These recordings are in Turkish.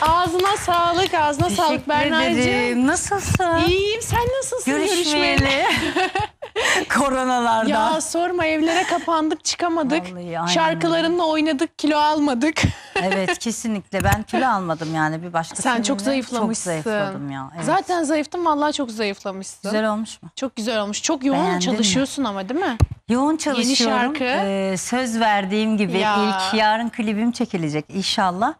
ağzına sağlık, ağzına sağlık Berna'cığım. ederim. Nasılsın? İyiyim, sen nasılsın? Görüşmeyeli. Koronalarda. Ya sorma evlere kapandık çıkamadık. Vallahi Şarkılarınla oynadık kilo almadık. Evet kesinlikle ben kilo almadım yani bir başka. Sen çok zayıflamışsın. Çok zayıfladım ya. Evet. Zaten zayıftım vallahi çok zayıflamışsın. Güzel olmuş mu? Çok güzel olmuş. Çok yoğun Beğendin mi? çalışıyorsun ama değil mi? Yoğun çalışıyorum. Yeni şarkı. Ee, söz verdiğim gibi Ya. ilk yarın klibim çekilecek inşallah.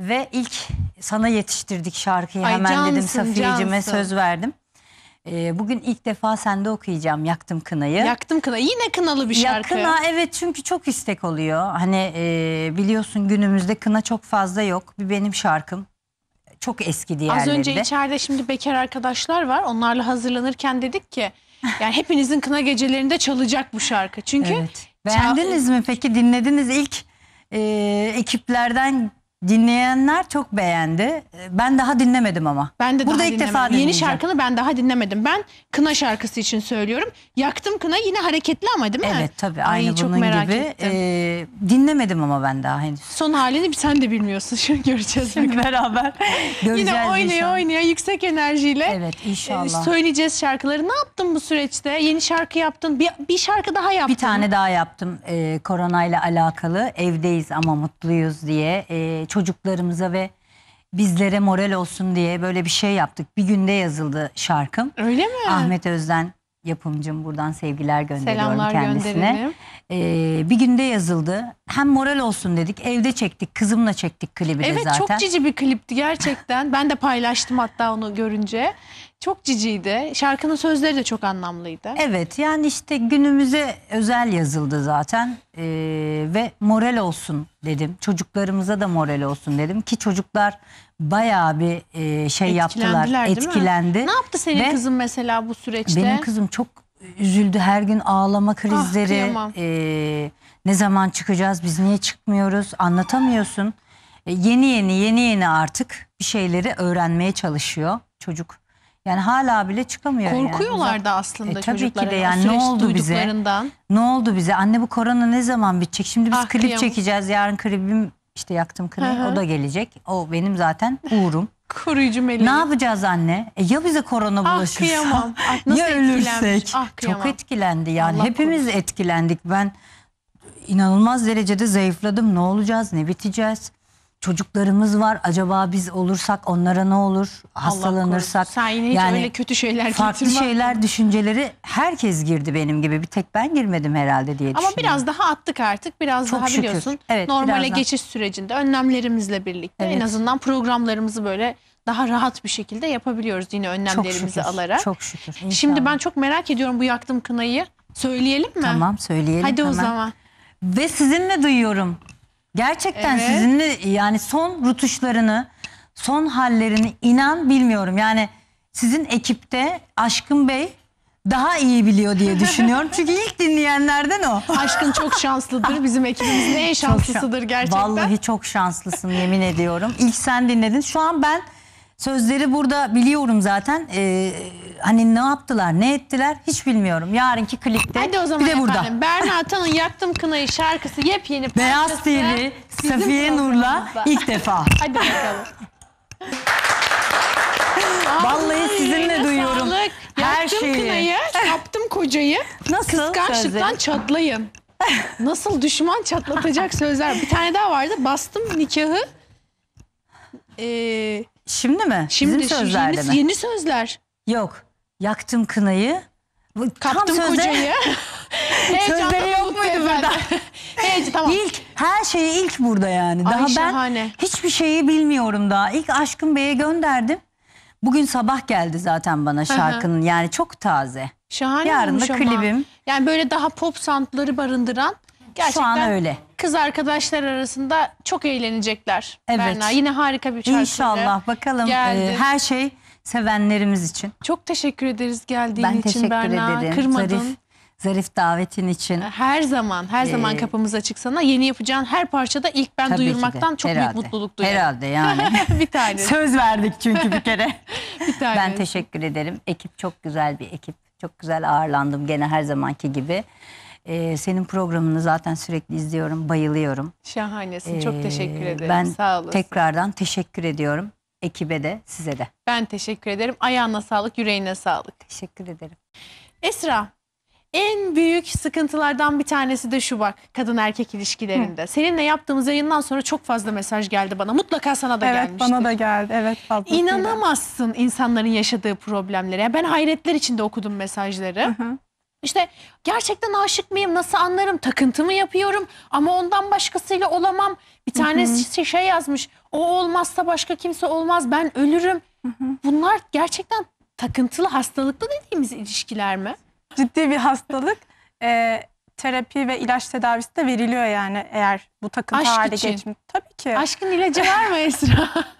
Ve ilk sana yetiştirdik şarkıyı Ay, hemen cansın, dedim Safiyeciğime söz verdim. Ee, bugün ilk defa sende okuyacağım Yaktım Kınayı. Yaktım Kınayı yine kınalı bir şarkı. Ya kına evet çünkü çok istek oluyor. Hani e, biliyorsun günümüzde kına çok fazla yok. Bir benim şarkım çok eski diğerleri Az önce içeride şimdi bekar arkadaşlar var. Onlarla hazırlanırken dedik ki yani hepinizin kına gecelerinde çalacak bu şarkı. Çünkü evet. Beğendiniz mi peki dinlediniz ilk e, ekiplerden Dinleyenler çok beğendi. Ee, ben daha dinlemedim ama. Ben de Burada daha ilk dinlemedim. defa Yeni şarkını ben daha dinlemedim. Ben kına şarkısı için söylüyorum. Yaktım kına yine hareketli ama değil mi? Evet tabii Ay, aynı çok merak gibi. Ee, dinlemedim ama ben daha henüz. Son halini sen de bilmiyorsun. Şimdi göreceğiz. Şimdi beraber Yine oynaya inşallah. oynaya yüksek enerjiyle Evet e, inşallah. söyleyeceğiz şarkıları. Ne yaptın bu süreçte? Yeni şarkı yaptın. Bir, bir şarkı daha yaptın. Bir tane daha yaptım e, koronayla alakalı. Evdeyiz ama mutluyuz diye. E, çocuklarımıza ve bizlere moral olsun diye böyle bir şey yaptık. Bir günde yazıldı şarkım. Öyle mi? Ahmet Özden yapımcım buradan sevgiler gönderiyorum Selamlar kendisine. Ee, bir günde yazıldı. Hem moral olsun dedik. Evde çektik. Kızımla çektik klibi evet, de zaten. Evet çok cici bir klipti gerçekten. ben de paylaştım hatta onu görünce. Çok ciciydi. Şarkının sözleri de çok anlamlıydı. Evet yani işte günümüze özel yazıldı zaten ee, ve moral olsun dedim. Çocuklarımıza da moral olsun dedim ki çocuklar bayağı bir e, şey yaptılar değil etkilendi. Ne yaptı senin Ve kızın mesela bu süreçte? Benim kızım çok üzüldü her gün ağlama ah, krizleri. Ah, e, ne zaman çıkacağız biz niye çıkmıyoruz anlatamıyorsun. E, yeni yeni yeni yeni artık bir şeyleri öğrenmeye çalışıyor çocuk. Yani hala bile çıkamıyor. Korkuyorlar yani. da aslında e, tabii ki de yani ne oldu bize? Ne oldu bize? Anne bu korona ne zaman bitecek? Şimdi biz ah, klip kıyam. çekeceğiz. Yarın klibim işte yaktım klip. Hı -hı. O da gelecek. O benim zaten uğurum. Koruyucu meleği. Ne yapacağız anne? E, ya bize korona ah, Kıyamam. Ah, nasıl ya ölürsek? Ah, kıyamam. Çok etkilendi yani. Allah Hepimiz korusun. etkilendik. Ben inanılmaz derecede zayıfladım. Ne olacağız? Ne biteceğiz? çocuklarımız var. Acaba biz olursak onlara ne olur? Hastalanırsak. Allah Sen yine hiç yani öyle kötü şeyler Farklı şeyler, düşünceleri herkes girdi benim gibi. Bir tek ben girmedim herhalde diye Ama biraz daha attık artık. Biraz Çok daha şükür. biliyorsun. Evet, normale birazdan. geçiş sürecinde önlemlerimizle birlikte evet. en azından programlarımızı böyle daha rahat bir şekilde yapabiliyoruz yine önlemlerimizi çok şükür, alarak. Çok şükür. İnşallah. Şimdi ben çok merak ediyorum bu yaktım kınayı. Söyleyelim mi? Tamam söyleyelim. Hadi hemen. o zaman. Ve sizinle duyuyorum. Gerçekten Evet. sizinle yani son rutuşlarını, son hallerini inan bilmiyorum. Yani sizin ekipte Aşkın Bey daha iyi biliyor diye düşünüyorum. Çünkü ilk dinleyenlerden o. Aşkın çok şanslıdır. Bizim ekibimizin en şanslısıdır gerçekten. Vallahi çok şanslısın yemin ediyorum. İlk sen dinledin. Şu an ben Sözleri burada biliyorum zaten. Ee, hani ne yaptılar, ne ettiler hiç bilmiyorum. Yarınki klipte Hadi o zaman bir de burada. Berna Atan'ın Yaktım Kınayı şarkısı yepyeni Beyaz parçası. TV, Safiye Nur'la ilk defa. Hadi bakalım. Vallahi sizinle duyuyorum. sağlık. Her Yaktım şeyi. kınayı, yaptım kocayı. Nasıl Kıskançlıktan sözleri? çatlayın. Nasıl düşman çatlatacak sözler. Bir tane daha vardı. Bastım nikahı. Ee, Şimdi mi? Şimdi Bizim sözlerde yeni, mi? yeni sözler. Yok. Yaktım kınayı. Kaptım sözde- kocayı. Sözleri yok muydu burada? Heyecan tamam. İlk her şeyi ilk burada yani. Ay, Daha şahane. hiçbir şeyi bilmiyorum daha. İlk aşkım Bey'e gönderdim. Bugün sabah geldi zaten bana şarkının yani çok taze. Şahane Yarın da olmuş ama. klibim. Yani böyle daha pop soundları barındıran Gerçekten Şu an öyle. Kız arkadaşlar arasında çok eğlenecekler. Evet. Berna yine harika bir şarkı. İnşallah bakalım e, her şey sevenlerimiz için. Çok teşekkür ederiz geldiğin ben için teşekkür Ederim. Kırmadın. Zarif, zarif davetin için. Her zaman, her ee, zaman kapımız açık sana. Yeni yapacağın her parçada ilk ben duyurmaktan de, çok herhalde, büyük mutluluk duyuyorum. Herhalde yani. bir tane. Söz verdik çünkü bir kere. bir tane. Ben teşekkür ederim. Ekip çok güzel bir ekip. Çok güzel ağırlandım gene her zamanki gibi. Ee, senin programını zaten sürekli izliyorum, bayılıyorum. Şahanesin. Ee, çok teşekkür ederim. Ben Sağ olasın. tekrardan teşekkür ediyorum. Ekibe de, size de. Ben teşekkür ederim. Ayağına sağlık, yüreğine sağlık. Teşekkür ederim. Esra, en büyük sıkıntılardan bir tanesi de şu bak kadın erkek ilişkilerinde. Hı. Seninle yaptığımız yayından sonra çok fazla mesaj geldi bana. Mutlaka sana da evet, gelmişti. Evet bana da geldi. Evet fazla. İnanamazsın insanların yaşadığı problemlere. Ben hayretler içinde okudum mesajları. Hı hı. İşte gerçekten aşık mıyım nasıl anlarım Takıntımı yapıyorum ama ondan başkasıyla olamam. Bir tanesi şey- yazmış o olmazsa başka kimse olmaz ben ölürüm. Bunlar gerçekten takıntılı hastalıklı dediğimiz ilişkiler mi? ciddi bir hastalık. Ee, terapi ve ilaç tedavisi de veriliyor yani eğer bu takıntı Aşk hale geçmiş. Tabii ki. Aşkın ilacı var mı Esra?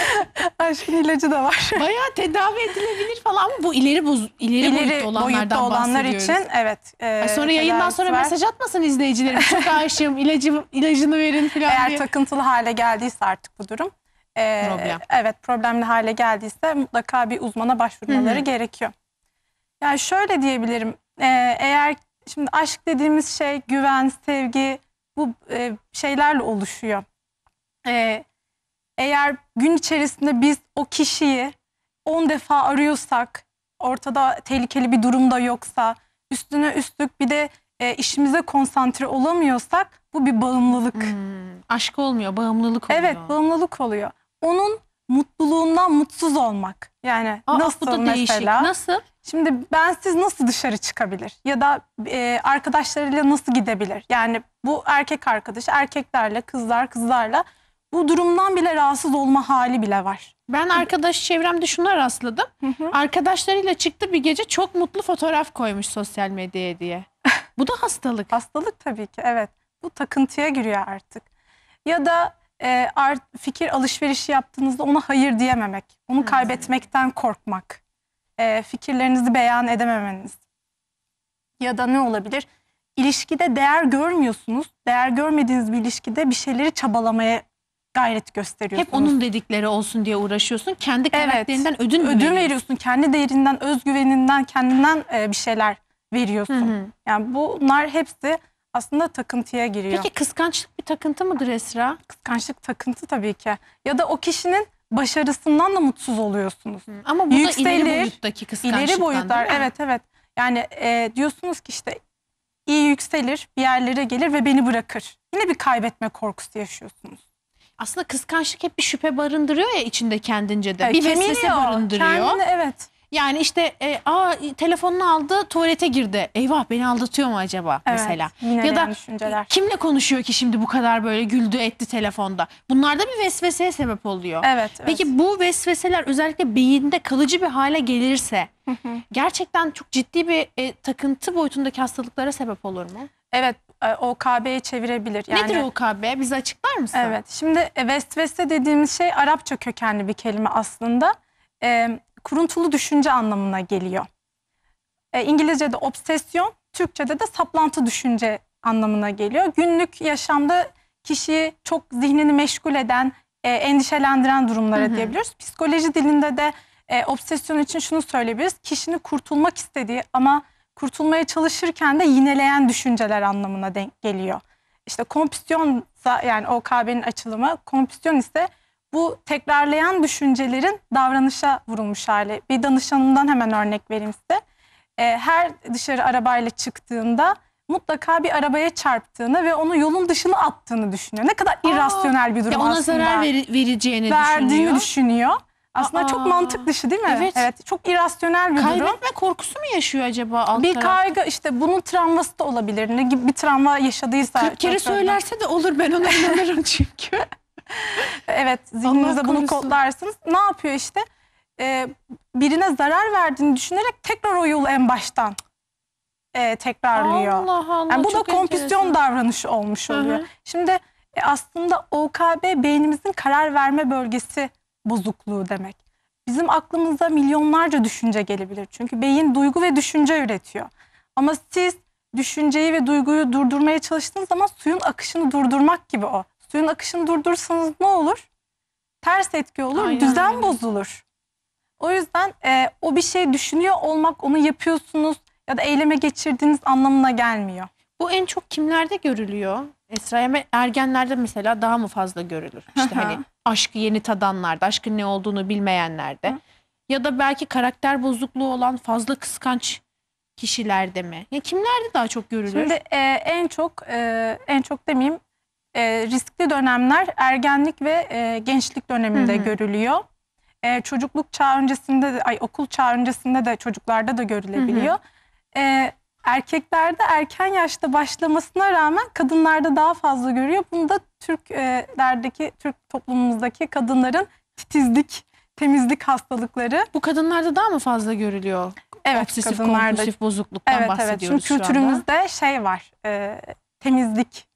Aşkın ilacı da var. Bayağı tedavi edilebilir falan mı? bu ileri boz, ileri, ileri boyutta olanlardan boyutta olanlar için evet. E, Ay sonra yayından sonra var. mesaj atmasın izleyicilerim. Çok aşığım ilacım, ilacını verin falan Eğer diye. takıntılı hale geldiyse artık bu durum. E, Problem. Evet problemli hale geldiyse mutlaka bir uzmana başvurmaları Hı -hı. gerekiyor. Yani şöyle diyebilirim. E, eğer şimdi aşk dediğimiz şey güven, sevgi bu e, şeylerle oluşuyor. Evet eğer gün içerisinde biz o kişiyi 10 defa arıyorsak, ortada tehlikeli bir durumda yoksa, üstüne üstlük bir de e, işimize konsantre olamıyorsak bu bir bağımlılık. Hmm, aşk olmuyor, bağımlılık oluyor. Evet, bağımlılık oluyor. Onun mutluluğundan mutsuz olmak. Yani Aa, nasıl bu da mesela? Değişik. Nasıl? Şimdi bensiz nasıl dışarı çıkabilir? Ya da e, arkadaşlarıyla nasıl gidebilir? Yani bu erkek arkadaş, erkeklerle, kızlar, kızlarla bu durumdan bile rahatsız olma hali bile var. Ben arkadaş çevremde şuna rastladım. Hı hı. Arkadaşlarıyla çıktı bir gece çok mutlu fotoğraf koymuş sosyal medyaya diye. Bu da hastalık. Hastalık tabii ki evet. Bu takıntıya giriyor artık. Ya da e, art, fikir alışverişi yaptığınızda ona hayır diyememek. Onu kaybetmekten korkmak. E, fikirlerinizi beyan edememeniz. Ya da ne olabilir? İlişkide değer görmüyorsunuz. Değer görmediğiniz bir ilişkide bir şeyleri çabalamaya gayret gösteriyorsunuz. Hep onun dedikleri olsun diye uğraşıyorsun. Kendi karakterinden ödün mü Ödün veriyorsun? veriyorsun. Kendi değerinden, özgüveninden, kendinden e, bir şeyler veriyorsun. Hı hı. Yani bunlar hepsi aslında takıntıya giriyor. Peki kıskançlık bir takıntı mıdır Esra? Kıskançlık takıntı tabii ki. Ya da o kişinin başarısından da mutsuz oluyorsunuz. Hı. Ama bu Yükselir, da ileri boyuttaki kıskançlıktan İleri boyutlar evet evet. Yani e, diyorsunuz ki işte iyi yükselir, bir yerlere gelir ve beni bırakır. Yine bir kaybetme korkusu yaşıyorsunuz aslında kıskançlık hep bir şüphe barındırıyor ya içinde kendince de. E, bir vesvese barındırıyor. Kendini, evet. Yani işte e, aa telefonunu aldı tuvalete girdi. Eyvah beni aldatıyor mu acaba evet, mesela? Ya da düşünceler. kimle konuşuyor ki şimdi bu kadar böyle güldü etti telefonda? Bunlarda bir vesveseye sebep oluyor. Evet. Peki evet. bu vesveseler özellikle beyinde kalıcı bir hale gelirse gerçekten çok ciddi bir e, takıntı boyutundaki hastalıklara sebep olur mu? Evet e, OKB'ye çevirebilir. Yani, Nedir OKB? Bize açıklar mısın? Evet. Şimdi vesvese e, dediğimiz şey Arapça kökenli bir kelime aslında. E, kuruntulu düşünce anlamına geliyor. E, İngilizce'de obsesyon, Türkçe'de de saplantı düşünce anlamına geliyor. Günlük yaşamda kişiyi çok zihnini meşgul eden, e, endişelendiren durumlara hı hı. diyebiliriz. Psikoloji dilinde de e, obsesyon için şunu söyleyebiliriz. Kişinin kurtulmak istediği ama kurtulmaya çalışırken de yineleyen düşünceler anlamına denk geliyor. İşte kompüsyon, yani o OKB'nin açılımı, kompüsyon ise bu tekrarlayan düşüncelerin davranışa vurulmuş hali. Bir danışanımdan hemen örnek vereyim size. E, her dışarı arabayla çıktığında mutlaka bir arabaya çarptığını ve onu yolun dışına attığını düşünüyor. Ne kadar Aa, irrasyonel bir durum ya ona aslında. Ona zarar ver, vereceğini verdiğini düşünüyor. düşünüyor. Aslında Aa. çok mantık dışı değil mi? Evet. evet çok irasyonel bir Kaybetme durum. Kaybetme korkusu mu yaşıyor acaba alt Bir taraf? kaygı işte bunun travması da olabilir. Ne gibi bir travma yaşadıysa. 40 kere söylerse de olur ben ona inanırım çünkü. evet zihninize bunu kodlarsınız. Ne yapıyor işte? Ee, birine zarar verdiğini düşünerek tekrar o yolu en baştan e, tekrarlıyor. Allah Allah. Yani bu da kompüsyon enteresan. davranışı olmuş oluyor. Hı hı. Şimdi e, aslında OKB beynimizin karar verme bölgesi bozukluğu demek. Bizim aklımıza milyonlarca düşünce gelebilir. Çünkü beyin duygu ve düşünce üretiyor. Ama siz düşünceyi ve duyguyu durdurmaya çalıştığınız zaman suyun akışını durdurmak gibi o. Suyun akışını durdursanız ne olur? Ters etki olur, Aynen. düzen bozulur. O yüzden e, o bir şey düşünüyor olmak, onu yapıyorsunuz ya da eyleme geçirdiğiniz anlamına gelmiyor. Bu en çok kimlerde görülüyor? Esra ergenlerde mesela daha mı fazla görülür? İşte hani aşkı yeni tadanlarda, aşkın ne olduğunu bilmeyenlerde. Ya da belki karakter bozukluğu olan fazla kıskanç kişilerde mi? Ya kimlerde daha çok görülür? Şimdi e, en çok e, en çok demeyeyim e, riskli dönemler ergenlik ve e, gençlik döneminde Hı-hı. görülüyor. E, çocukluk çağı öncesinde de, ay okul çağı öncesinde de çocuklarda da görülebiliyor. Hı-hı. E, erkeklerde erken yaşta başlamasına rağmen kadınlarda daha fazla görüyor. Bunu da Türklerdeki, e, Türk toplumumuzdaki kadınların titizlik, temizlik hastalıkları. Bu kadınlarda daha mı fazla görülüyor? Evet, Obsesif kadınlarda. kompulsif bozukluktan evet, bahsediyoruz evet. Çünkü kültürümüzde anda. şey var, e, temizlik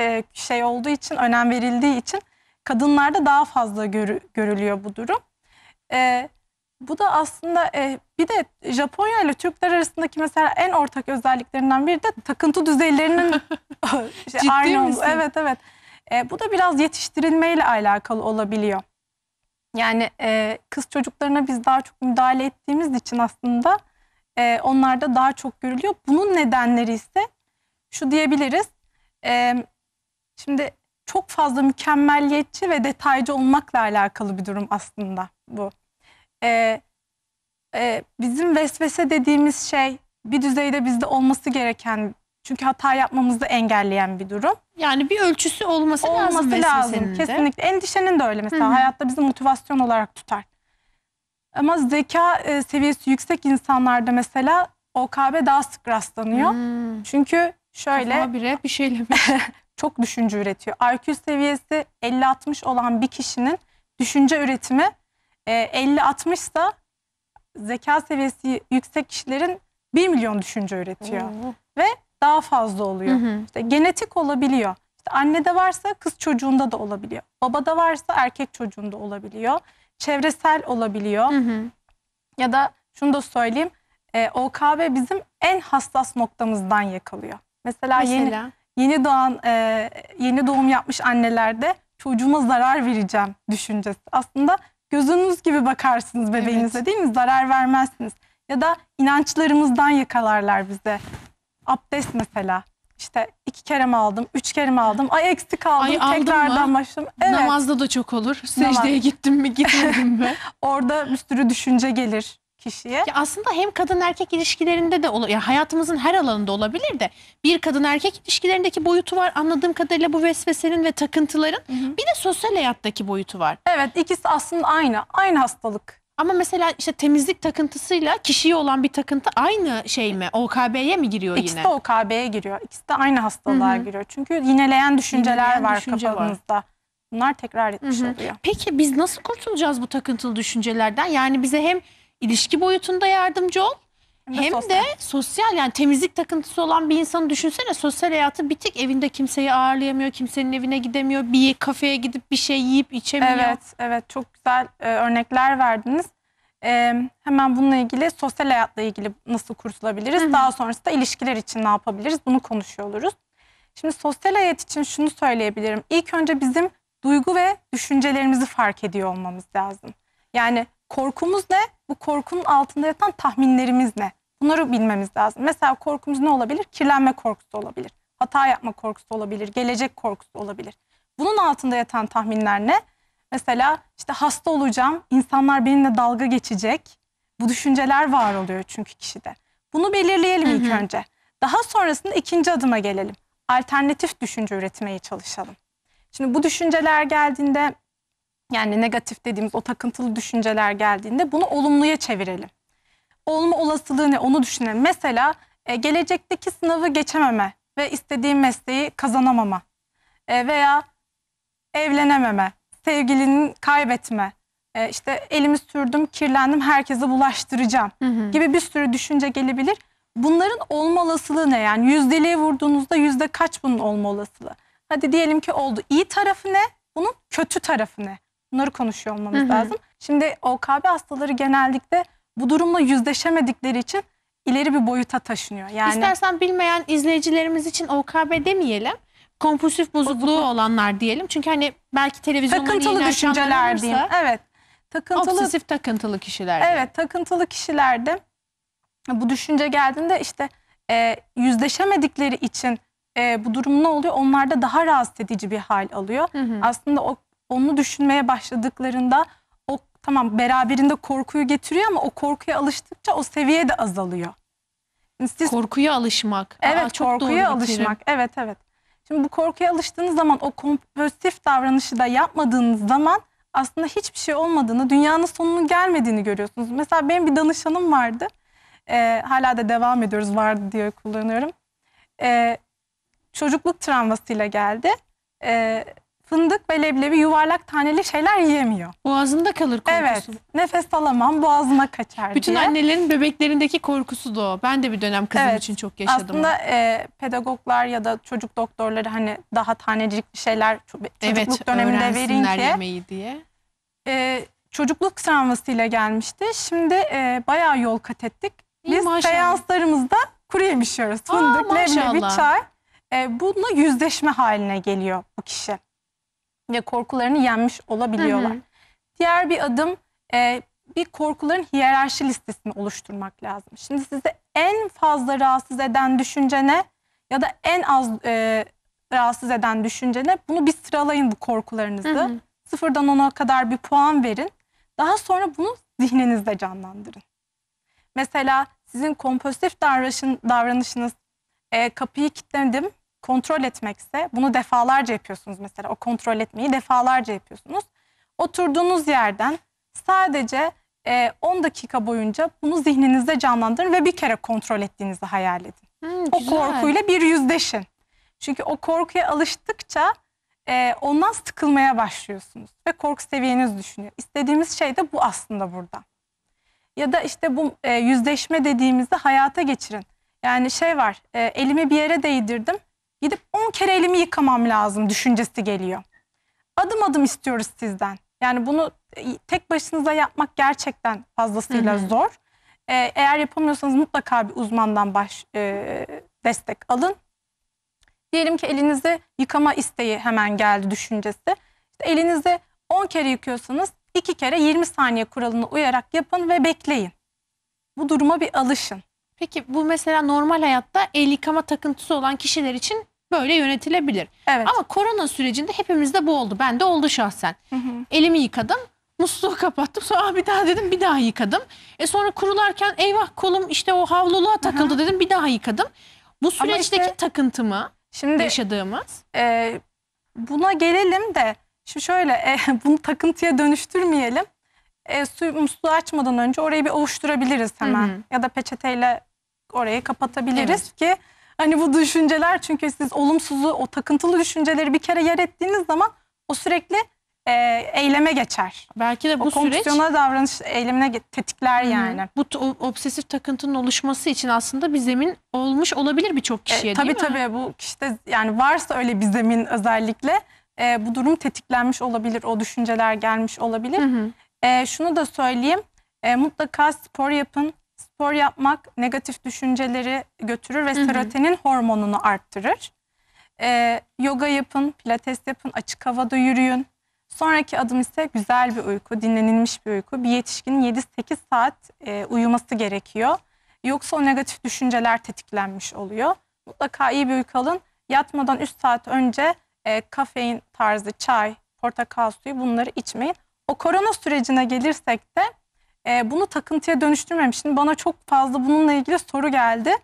e, şey olduğu için, önem verildiği için kadınlarda daha fazla görü, görülüyor bu durum. Evet bu da aslında e, bir de Japonya ile Türkler arasındaki mesela en ortak özelliklerinden biri de takıntı düzeylerinin işte Ciddi aynı misin? Evet evet. E, bu da biraz yetiştirilmeyle alakalı olabiliyor. Yani e, kız çocuklarına biz daha çok müdahale ettiğimiz için aslında e, onlarda daha çok görülüyor. Bunun nedenleri ise şu diyebiliriz. E, şimdi çok fazla mükemmelliyetçi ve detaycı olmakla alakalı bir durum aslında bu e, e, bizim vesvese dediğimiz şey bir düzeyde bizde olması gereken çünkü hata yapmamızı engelleyen bir durum. Yani bir ölçüsü olması, lazım. olması lazım. lazım. Kesinlikle. Endişenin de öyle mesela. Hı -hı. Hayatta bizi motivasyon olarak tutar. Ama zeka e, seviyesi yüksek insanlarda mesela OKB daha sık rastlanıyor. Hmm. Çünkü şöyle... bire bir şeyle çok düşünce üretiyor. IQ seviyesi 50-60 olan bir kişinin düşünce üretimi e, ee, 50-60 da zeka seviyesi yüksek kişilerin 1 milyon düşünce üretiyor. Oo. Ve daha fazla oluyor. Hı İşte genetik olabiliyor. İşte annede varsa kız çocuğunda da olabiliyor. Babada varsa erkek çocuğunda olabiliyor. Çevresel olabiliyor. Hı Ya da şunu da söyleyeyim. E, ee, OKB bizim en hassas noktamızdan yakalıyor. Mesela, Mesela? yeni yeni doğan e, yeni doğum yapmış annelerde çocuğuma zarar vereceğim düşüncesi. Aslında gözünüz gibi bakarsınız bebeğinize evet. değil mi? Zarar vermezsiniz. Ya da inançlarımızdan yakalarlar bize. Abdest mesela. İşte iki kere mi aldım, üç kere mi aldım, ay eksik aldım, ay, tekrardan başladım. Evet. Namazda da çok olur. Secdeye Namaz. gittim mi, gitmedim mi? Orada bir sürü düşünce gelir kişiye. Ya aslında hem kadın erkek ilişkilerinde de ya hayatımızın her alanında olabilir de bir kadın erkek ilişkilerindeki boyutu var anladığım kadarıyla bu vesvesenin ve takıntıların bir de sosyal hayattaki boyutu var. Evet ikisi aslında aynı. Aynı hastalık. Ama mesela işte temizlik takıntısıyla kişiye olan bir takıntı aynı şey mi? OKB'ye mi giriyor yine? İkisi de OKB'ye giriyor. İkisi de aynı hastalığa giriyor. Çünkü yineleyen düşünceler Yineleyen var düşünce var. Bunlar tekrar etmiş oluyor. Peki biz nasıl kurtulacağız bu takıntılı düşüncelerden? Yani bize hem ilişki boyutunda yardımcı ol. Hem, hem sosyal. de sosyal yani temizlik takıntısı olan bir insanı düşünsene sosyal hayatı bitik evinde kimseyi ağırlayamıyor, kimsenin evine gidemiyor, bir kafeye gidip bir şey yiyip içemiyor. Evet, evet çok güzel e, örnekler verdiniz. E, hemen bununla ilgili sosyal hayatla ilgili nasıl kurtulabiliriz? Hı-hı. Daha sonrasında ilişkiler için ne yapabiliriz? Bunu konuşuyor oluruz. Şimdi sosyal hayat için şunu söyleyebilirim. İlk önce bizim duygu ve düşüncelerimizi fark ediyor olmamız lazım. Yani korkumuz ne? bu korkunun altında yatan tahminlerimiz ne? Bunları bilmemiz lazım. Mesela korkumuz ne olabilir? Kirlenme korkusu olabilir. Hata yapma korkusu olabilir. Gelecek korkusu olabilir. Bunun altında yatan tahminler ne? Mesela işte hasta olacağım, insanlar benimle dalga geçecek. Bu düşünceler var oluyor çünkü kişide. Bunu belirleyelim Hı -hı. ilk önce. Daha sonrasında ikinci adıma gelelim. Alternatif düşünce üretmeye çalışalım. Şimdi bu düşünceler geldiğinde yani negatif dediğimiz o takıntılı düşünceler geldiğinde bunu olumluya çevirelim. Olma olasılığı ne onu düşünelim. Mesela e, gelecekteki sınavı geçememe ve istediğim mesleği kazanamama e, veya evlenememe, sevgilini kaybetme, e, işte elimi sürdüm, kirlendim, herkese bulaştıracağım hı hı. gibi bir sürü düşünce gelebilir. Bunların olma olasılığı ne? Yani yüzdeliğe vurduğunuzda yüzde kaç bunun olma olasılığı? Hadi diyelim ki oldu. İyi tarafı ne? Bunun kötü tarafı ne? Bunları konuşuyor olmamız Hı -hı. lazım. Şimdi OKB hastaları genellikle bu durumla yüzleşemedikleri için ileri bir boyuta taşınıyor. Yani İstersen bilmeyen izleyicilerimiz için OKB demeyelim. Kompulsif bozukluğu Bozukluk. olanlar diyelim. Çünkü hani belki televizyonda takıntılı düşünceler diyeyim. Evet. Takıntılı obsesif takıntılı kişilerde, Evet, takıntılı kişilerde bu düşünce geldiğinde işte e, yüzleşemedikleri için e, bu durum ne oluyor? Onlarda daha rahatsız edici bir hal alıyor. Hı hı. Aslında o onu düşünmeye başladıklarında o tamam beraberinde korkuyu getiriyor ama o korkuya alıştıkça o seviye de azalıyor. Şimdi siz, korkuya alışmak. Evet Aa, çok korkuya doğru alışmak. Bitirim. Evet evet. Şimdi bu korkuya alıştığınız zaman o kompulsif davranışı da yapmadığınız zaman aslında hiçbir şey olmadığını, dünyanın sonunun gelmediğini görüyorsunuz. Mesela benim bir danışanım vardı. Ee, hala da devam ediyoruz vardı diye kullanıyorum. Ee, çocukluk travmasıyla geldi. Ee, fındık ve leblebi yuvarlak taneli şeyler yiyemiyor. Boğazında kalır korkusu. Evet. Nefes alamam, boğazına kaçar Bütün annelerin bebeklerindeki korkusu da o. Ben de bir dönem kızım Evet, için çok yaşadım. Aslında e, pedagoglar ya da çocuk doktorları hani daha tanecilik bir şeyler çocukluk evet, döneminde verin öğrensinler ki yemeği diye. e, çocukluk travmasıyla gelmişti. Şimdi e, bayağı yol kat ettik. Biz maşallah. seanslarımızda kuru yemiş yiyoruz. Aa, Fındık, leblebi, çay. E, bununla yüzleşme haline geliyor bu kişi ve korkularını yenmiş olabiliyorlar. Hı hı. Diğer bir adım e, bir korkuların hiyerarşi listesini oluşturmak lazım. Şimdi sizi en fazla rahatsız eden düşünce ne ya da en az e, rahatsız eden düşünce ne? Bunu bir sıralayın bu korkularınızı. Hı hı. Sıfırdan ona kadar bir puan verin. Daha sonra bunu zihninizde canlandırın. Mesela sizin kompulsif davranışınız, davranışınız e, kapıyı kilitledim kontrol etmekse bunu defalarca yapıyorsunuz mesela. O kontrol etmeyi defalarca yapıyorsunuz. Oturduğunuz yerden sadece e, 10 dakika boyunca bunu zihninizde canlandırın ve bir kere kontrol ettiğinizi hayal edin. Hmm, o güzel. korkuyla bir yüzleşin. Çünkü o korkuya alıştıkça e, ondan sıkılmaya başlıyorsunuz ve korku seviyeniz düşünüyor. İstediğimiz şey de bu aslında burada. Ya da işte bu e, yüzleşme dediğimizde hayata geçirin. Yani şey var, e, elimi bir yere değdirdim Gidip 10 kere elimi yıkamam lazım düşüncesi geliyor. Adım adım istiyoruz sizden. Yani bunu e, tek başınıza yapmak gerçekten fazlasıyla Hı-hı. zor. Ee, eğer yapamıyorsanız mutlaka bir uzmandan baş e, destek alın. Diyelim ki elinizi yıkama isteği hemen geldi düşüncesi. İşte elinizi 10 kere yıkıyorsanız 2 kere 20 saniye kuralını uyarak yapın ve bekleyin. Bu duruma bir alışın. Peki bu mesela normal hayatta el yıkama takıntısı olan kişiler için böyle yönetilebilir. Evet. Ama korona sürecinde hepimizde bu oldu. Ben de oldu şahsen. Hı hı. Elimi yıkadım. Musluğu kapattım. Sonra bir daha dedim bir daha yıkadım. E sonra kurularken eyvah kolum işte o havluluğa takıldı hı hı. dedim bir daha yıkadım. Bu süreçteki işte, takıntımı şimdi, yaşadığımız. E, buna gelelim de şimdi şöyle e, bunu takıntıya dönüştürmeyelim. E, su, musluğu açmadan önce orayı bir ovuşturabiliriz hemen. Hı hı. Ya da peçeteyle orayı kapatabiliriz evet. ki Hani bu düşünceler çünkü siz olumsuzu o takıntılı düşünceleri bir kere yer ettiğiniz zaman o sürekli e, eyleme geçer. Belki de bu o süreç... davranış eylemine tetikler yani. Hı, bu obsesif takıntının oluşması için aslında bir zemin olmuş olabilir birçok e, kişiye e, tabii, değil tabii, mi? Tabii tabii bu işte yani varsa öyle bir zemin özellikle e, bu durum tetiklenmiş olabilir. O düşünceler gelmiş olabilir. Hı hı. E, şunu da söyleyeyim. E, mutlaka spor yapın. Spor yapmak negatif düşünceleri götürür ve serotonin hormonunu arttırır. Ee, yoga yapın, pilates yapın, açık havada yürüyün. Sonraki adım ise güzel bir uyku, dinlenilmiş bir uyku. Bir yetişkinin 7-8 saat e, uyuması gerekiyor. Yoksa o negatif düşünceler tetiklenmiş oluyor. Mutlaka iyi bir uyku alın. Yatmadan 3 saat önce e, kafein tarzı çay, portakal suyu bunları içmeyin. O korona sürecine gelirsek de e, bunu takıntıya dönüştürmemiş. Şimdi bana çok fazla bununla ilgili soru geldi.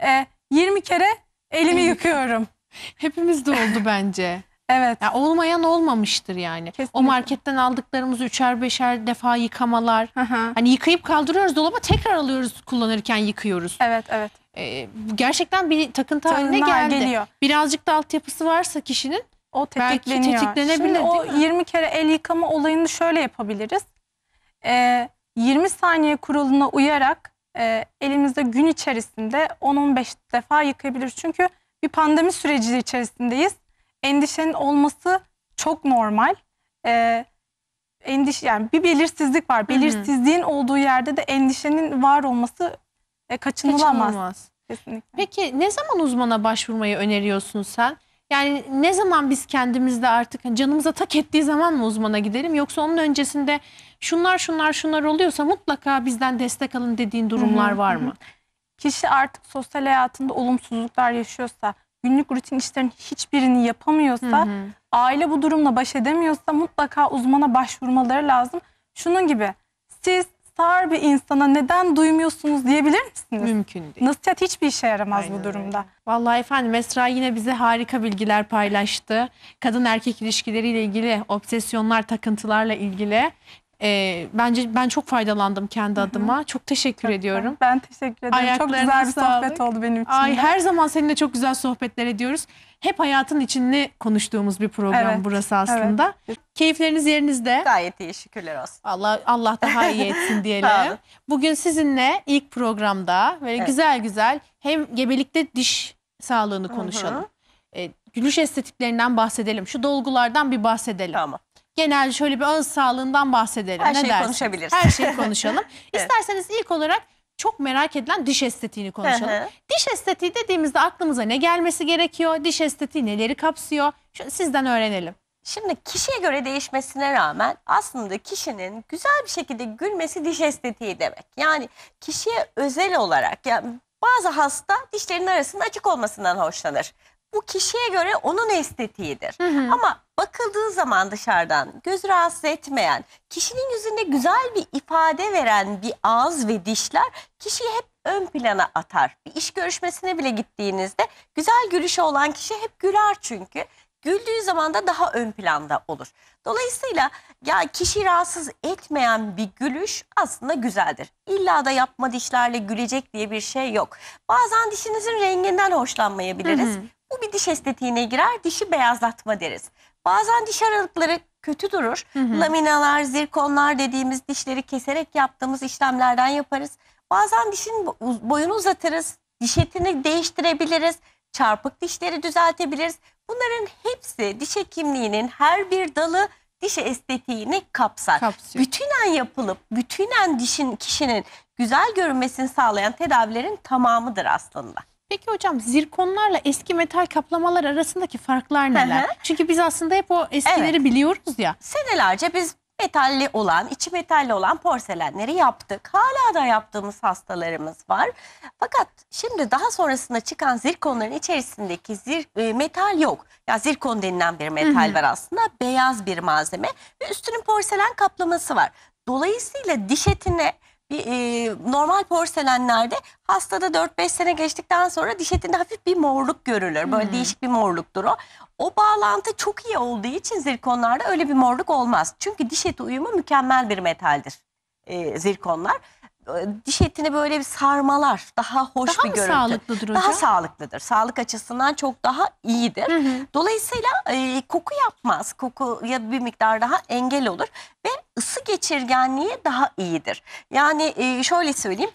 E, ee, 20 kere elimi yıkıyorum. Hepimizde oldu bence. Evet. Ya olmayan olmamıştır yani. Kesinlikle. O marketten aldıklarımızı üçer beşer defa yıkamalar. Hani yıkayıp kaldırıyoruz dolaba tekrar alıyoruz kullanırken yıkıyoruz. Evet evet. Ee, gerçekten bir takıntı Tanına haline geldi. Geliyor. Birazcık da altyapısı varsa kişinin o tetikleniyor. belki tetiklenebilir. Şimdi o 20 kere el yıkama olayını şöyle yapabiliriz. Ee, 20 saniye kuralına uyarak e, elimizde gün içerisinde 10-15 defa yıkayabiliriz. Çünkü bir pandemi süreci içerisindeyiz. Endişenin olması çok normal. E, endişe yani bir belirsizlik var. Belirsizliğin hı hı. olduğu yerde de endişenin var olması e, kaçınılamaz. kaçınılamaz. Kesinlikle. Peki ne zaman uzmana başvurmayı öneriyorsun sen? Yani ne zaman biz kendimizde artık hani canımıza tak ettiği zaman mı uzmana gidelim yoksa onun öncesinde şunlar şunlar şunlar oluyorsa mutlaka bizden destek alın dediğin durumlar var mı? Kişi artık sosyal hayatında olumsuzluklar yaşıyorsa, günlük rutin işlerin hiçbirini yapamıyorsa, aile bu durumla baş edemiyorsa mutlaka uzmana başvurmaları lazım. Şunun gibi siz star bir insana neden duymuyorsunuz diyebilir misiniz? Mümkün değil. Nasihat hiçbir işe yaramaz Aynen bu durumda. Öyle. Vallahi efendim Esra yine bize harika bilgiler paylaştı. Kadın erkek ilişkileriyle ilgili, obsesyonlar, takıntılarla ilgili. E, bence ben çok faydalandım kendi adıma. Hı hı. Çok teşekkür çok ediyorum. Ben teşekkür ederim. Ayaklarına çok güzel bir sağlık. sohbet oldu benim için. Ay her zaman seninle çok güzel sohbetler ediyoruz. Hep hayatın içinde konuştuğumuz bir program evet, burası aslında. Evet. Keyifleriniz yerinizde. Gayet iyi şükürler olsun. Allah Allah daha iyi etsin diyelim. Bugün sizinle ilk programda böyle evet. güzel güzel hem gebelikte diş sağlığını konuşalım. Hı hı. E, gülüş estetiklerinden bahsedelim. Şu dolgulardan bir bahsedelim. Tamam genel şöyle bir ağız sağlığından bahsedelim. Her ne şeyi dersin? konuşabiliriz. Her şeyi konuşalım. evet. İsterseniz ilk olarak çok merak edilen diş estetiğini konuşalım. diş estetiği dediğimizde aklımıza ne gelmesi gerekiyor? Diş estetiği neleri kapsıyor? Şöyle sizden öğrenelim. Şimdi kişiye göre değişmesine rağmen aslında kişinin güzel bir şekilde gülmesi diş estetiği demek. Yani kişiye özel olarak yani bazı hasta dişlerinin arasında açık olmasından hoşlanır bu kişiye göre onun estetiğidir. Hı hı. Ama bakıldığı zaman dışarıdan göz rahatsız etmeyen, kişinin yüzünde güzel bir ifade veren bir ağız ve dişler kişiyi hep ön plana atar. Bir iş görüşmesine bile gittiğinizde güzel gülüşü olan kişi hep güler çünkü. Güldüğü zaman da daha ön planda olur. Dolayısıyla ya kişi rahatsız etmeyen bir gülüş aslında güzeldir. İlla da yapma dişlerle gülecek diye bir şey yok. Bazen dişinizin renginden hoşlanmayabiliriz. Hı hı. Bu bir diş estetiğine girer. Dişi beyazlatma deriz. Bazen diş aralıkları kötü durur. Hı hı. Laminalar, zirkonlar dediğimiz dişleri keserek yaptığımız işlemlerden yaparız. Bazen dişin boyunu uzatırız. Diş etini değiştirebiliriz. Çarpık dişleri düzeltebiliriz. Bunların hepsi diş hekimliğinin her bir dalı diş estetiğini kapsar. Kapsıyor. Bütünen yapılıp bütünen dişin kişinin güzel görünmesini sağlayan tedavilerin tamamıdır aslında. Peki hocam zirkonlarla eski metal kaplamalar arasındaki farklar neler? Çünkü biz aslında hep o eskileri Evet. biliyoruz ya. Senelerce biz metalli olan, içi metalli olan porselenleri yaptık. Hala da yaptığımız hastalarımız var. Fakat şimdi daha sonrasında çıkan zirkonların içerisindeki zir, e, metal yok. Ya zirkon denilen bir metal var aslında. Beyaz bir malzeme ve üstünün porselen kaplaması var. Dolayısıyla diş etine bir, e, normal porselenlerde hastada 4-5 sene geçtikten sonra diş etinde hafif bir morluk görülür. Böyle değişik bir morluktur o. O bağlantı çok iyi olduğu için zirkonlarda öyle bir morluk olmaz. Çünkü diş eti uyumu mükemmel bir metaldir e, zirkonlar diş etini böyle bir sarmalar daha hoş daha bir görüntü. Daha sağlıklıdır hocam? Daha sağlıklıdır. Sağlık açısından çok daha iyidir. Hı hı. Dolayısıyla e, koku yapmaz. Koku ya bir miktar daha engel olur ve ısı geçirgenliği daha iyidir. Yani e, şöyle söyleyeyim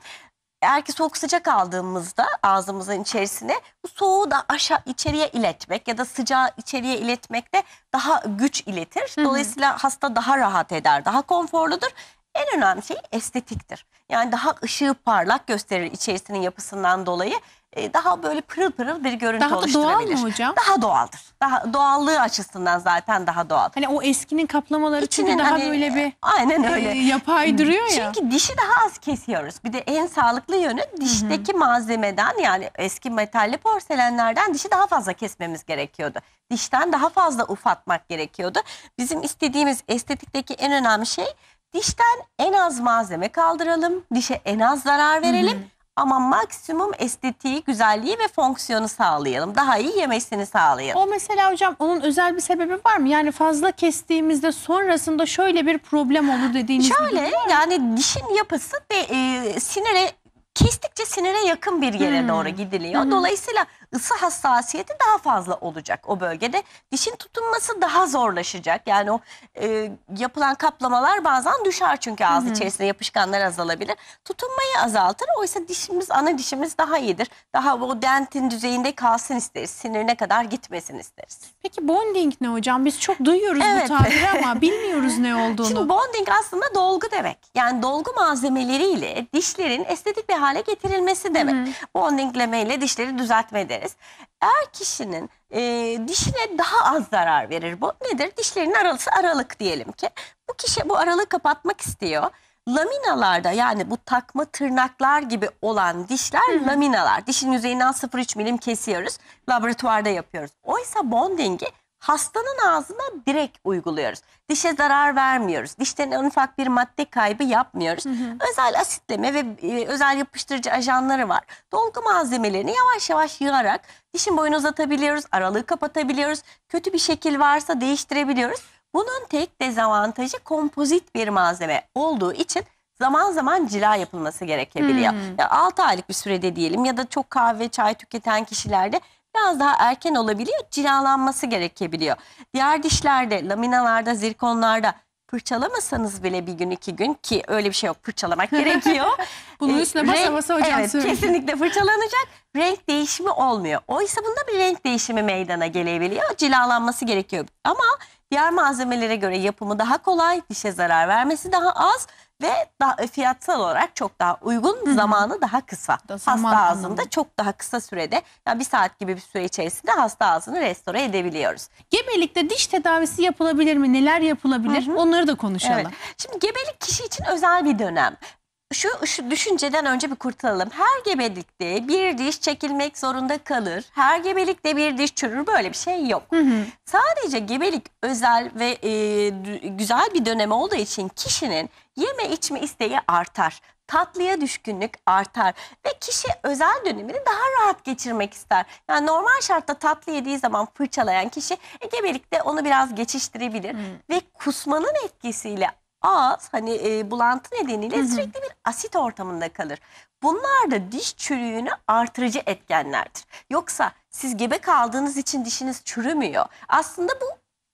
eğer ki soğuk sıcak aldığımızda ağzımızın içerisine bu soğuğu da aşağı içeriye iletmek ya da sıcağı içeriye iletmekte daha güç iletir. Dolayısıyla Hı -hı. hasta daha rahat eder, daha konforludur. En önemli şey estetiktir. Yani daha ışığı parlak gösterir içerisinin yapısından dolayı. E, daha böyle pırıl pırıl bir görüntü daha oluşturabilir. Daha doğal mı hocam? Daha doğaldır. Daha doğallığı açısından zaten daha doğal. Hani o eskinin kaplamaları İçinin çünkü daha hani, böyle bir e, aynen e, öyle. yapay hmm. duruyor ya. Çünkü dişi daha az kesiyoruz. Bir de en sağlıklı yönü dişteki Hı -hı. malzemeden yani eski metalli porselenlerden dişi daha fazla kesmemiz gerekiyordu. Dişten daha fazla ufatmak gerekiyordu. Bizim istediğimiz estetikteki en önemli şey Dişten en az malzeme kaldıralım, dişe en az zarar verelim. Ama maksimum estetiği, güzelliği ve fonksiyonu sağlayalım. Daha iyi yemesini sağlayalım. O mesela hocam onun özel bir sebebi var mı? Yani fazla kestiğimizde sonrasında şöyle bir problem olur dediğiniz bir Şöyle yani dişin yapısı de, e, sinire kestikçe sinire yakın bir yere doğru gidiliyor. Dolayısıyla ısı hassasiyeti daha fazla olacak o bölgede. Dişin tutunması daha zorlaşacak. Yani o e, yapılan kaplamalar bazen düşer çünkü ağız Hı -hı. içerisinde yapışkanlar azalabilir. Tutunmayı azaltır. Oysa dişimiz, ana dişimiz daha iyidir. Daha o dentin düzeyinde kalsın isteriz. Sinirine kadar gitmesin isteriz. Peki bonding ne hocam? Biz çok duyuyoruz evet. bu tabiri ama bilmiyoruz ne olduğunu. Şimdi bonding aslında dolgu demek. Yani dolgu malzemeleriyle dişlerin estetik bir hale getirilmesi demek. Hı -hı. Bondinglemeyle dişleri düzeltme deriz söyleriz. Er kişinin e, dişine daha az zarar verir bu. Nedir? Dişlerin arası aralık diyelim ki. Bu kişi bu aralığı kapatmak istiyor. Laminalarda yani bu takma tırnaklar gibi olan dişler laminalar. Dişin yüzeyinden 0,3 milim kesiyoruz. Laboratuvarda yapıyoruz. Oysa bondingi hastanın ağzına direkt uyguluyoruz. Dişe zarar vermiyoruz. Dişten ufak bir madde kaybı yapmıyoruz. Hı hı. Özel asitleme ve e, özel yapıştırıcı ajanları var. Dolgu malzemelerini yavaş yavaş yığarak dişin boyunu uzatabiliyoruz, aralığı kapatabiliyoruz. Kötü bir şekil varsa değiştirebiliyoruz. Bunun tek dezavantajı kompozit bir malzeme olduğu için zaman zaman cila yapılması gerekebiliyor. Hmm. Ya 6 aylık bir sürede diyelim ya da çok kahve, çay tüketen kişilerde biraz daha erken olabiliyor. Cilalanması gerekebiliyor. Diğer dişlerde, laminalarda, zirkonlarda fırçalamasanız bile bir gün iki gün ki öyle bir şey yok fırçalamak gerekiyor. Bunun ee, üstüne basa basa hocam evet, Kesinlikle fırçalanacak. Renk değişimi olmuyor. Oysa bunda bir renk değişimi meydana gelebiliyor. Cilalanması gerekiyor. Ama diğer malzemelere göre yapımı daha kolay, dişe zarar vermesi daha az ve daha, e, fiyatsal olarak çok daha uygun, Hı -hı. zamanı daha kısa. Da, hasta zaman ağzında anlamı. çok daha kısa sürede, yani bir saat gibi bir süre içerisinde hasta ağzını restore edebiliyoruz. Gebelikte diş tedavisi yapılabilir mi? Neler yapılabilir? Hı -hı. Onları da konuşalım. Evet. Şimdi gebelik kişi için özel bir dönem. Şu, şu düşünceden önce bir kurtulalım. Her gebelikte bir diş çekilmek zorunda kalır. Her gebelikte bir diş çürür. Böyle bir şey yok. Hı hı. Sadece gebelik özel ve e, güzel bir dönem olduğu için kişinin yeme içme isteği artar. Tatlıya düşkünlük artar ve kişi özel dönemini daha rahat geçirmek ister. Yani normal şartta tatlı yediği zaman fırçalayan kişi e, gebelikte onu biraz geçiştirebilir. Hmm. Ve kusmanın etkisiyle Az hani e, bulantı nedeniyle Hı-hı. sürekli bir asit ortamında kalır. Bunlar da diş çürüğünü artırıcı etkenlerdir. Yoksa siz gebe kaldığınız için dişiniz çürümüyor. Aslında bu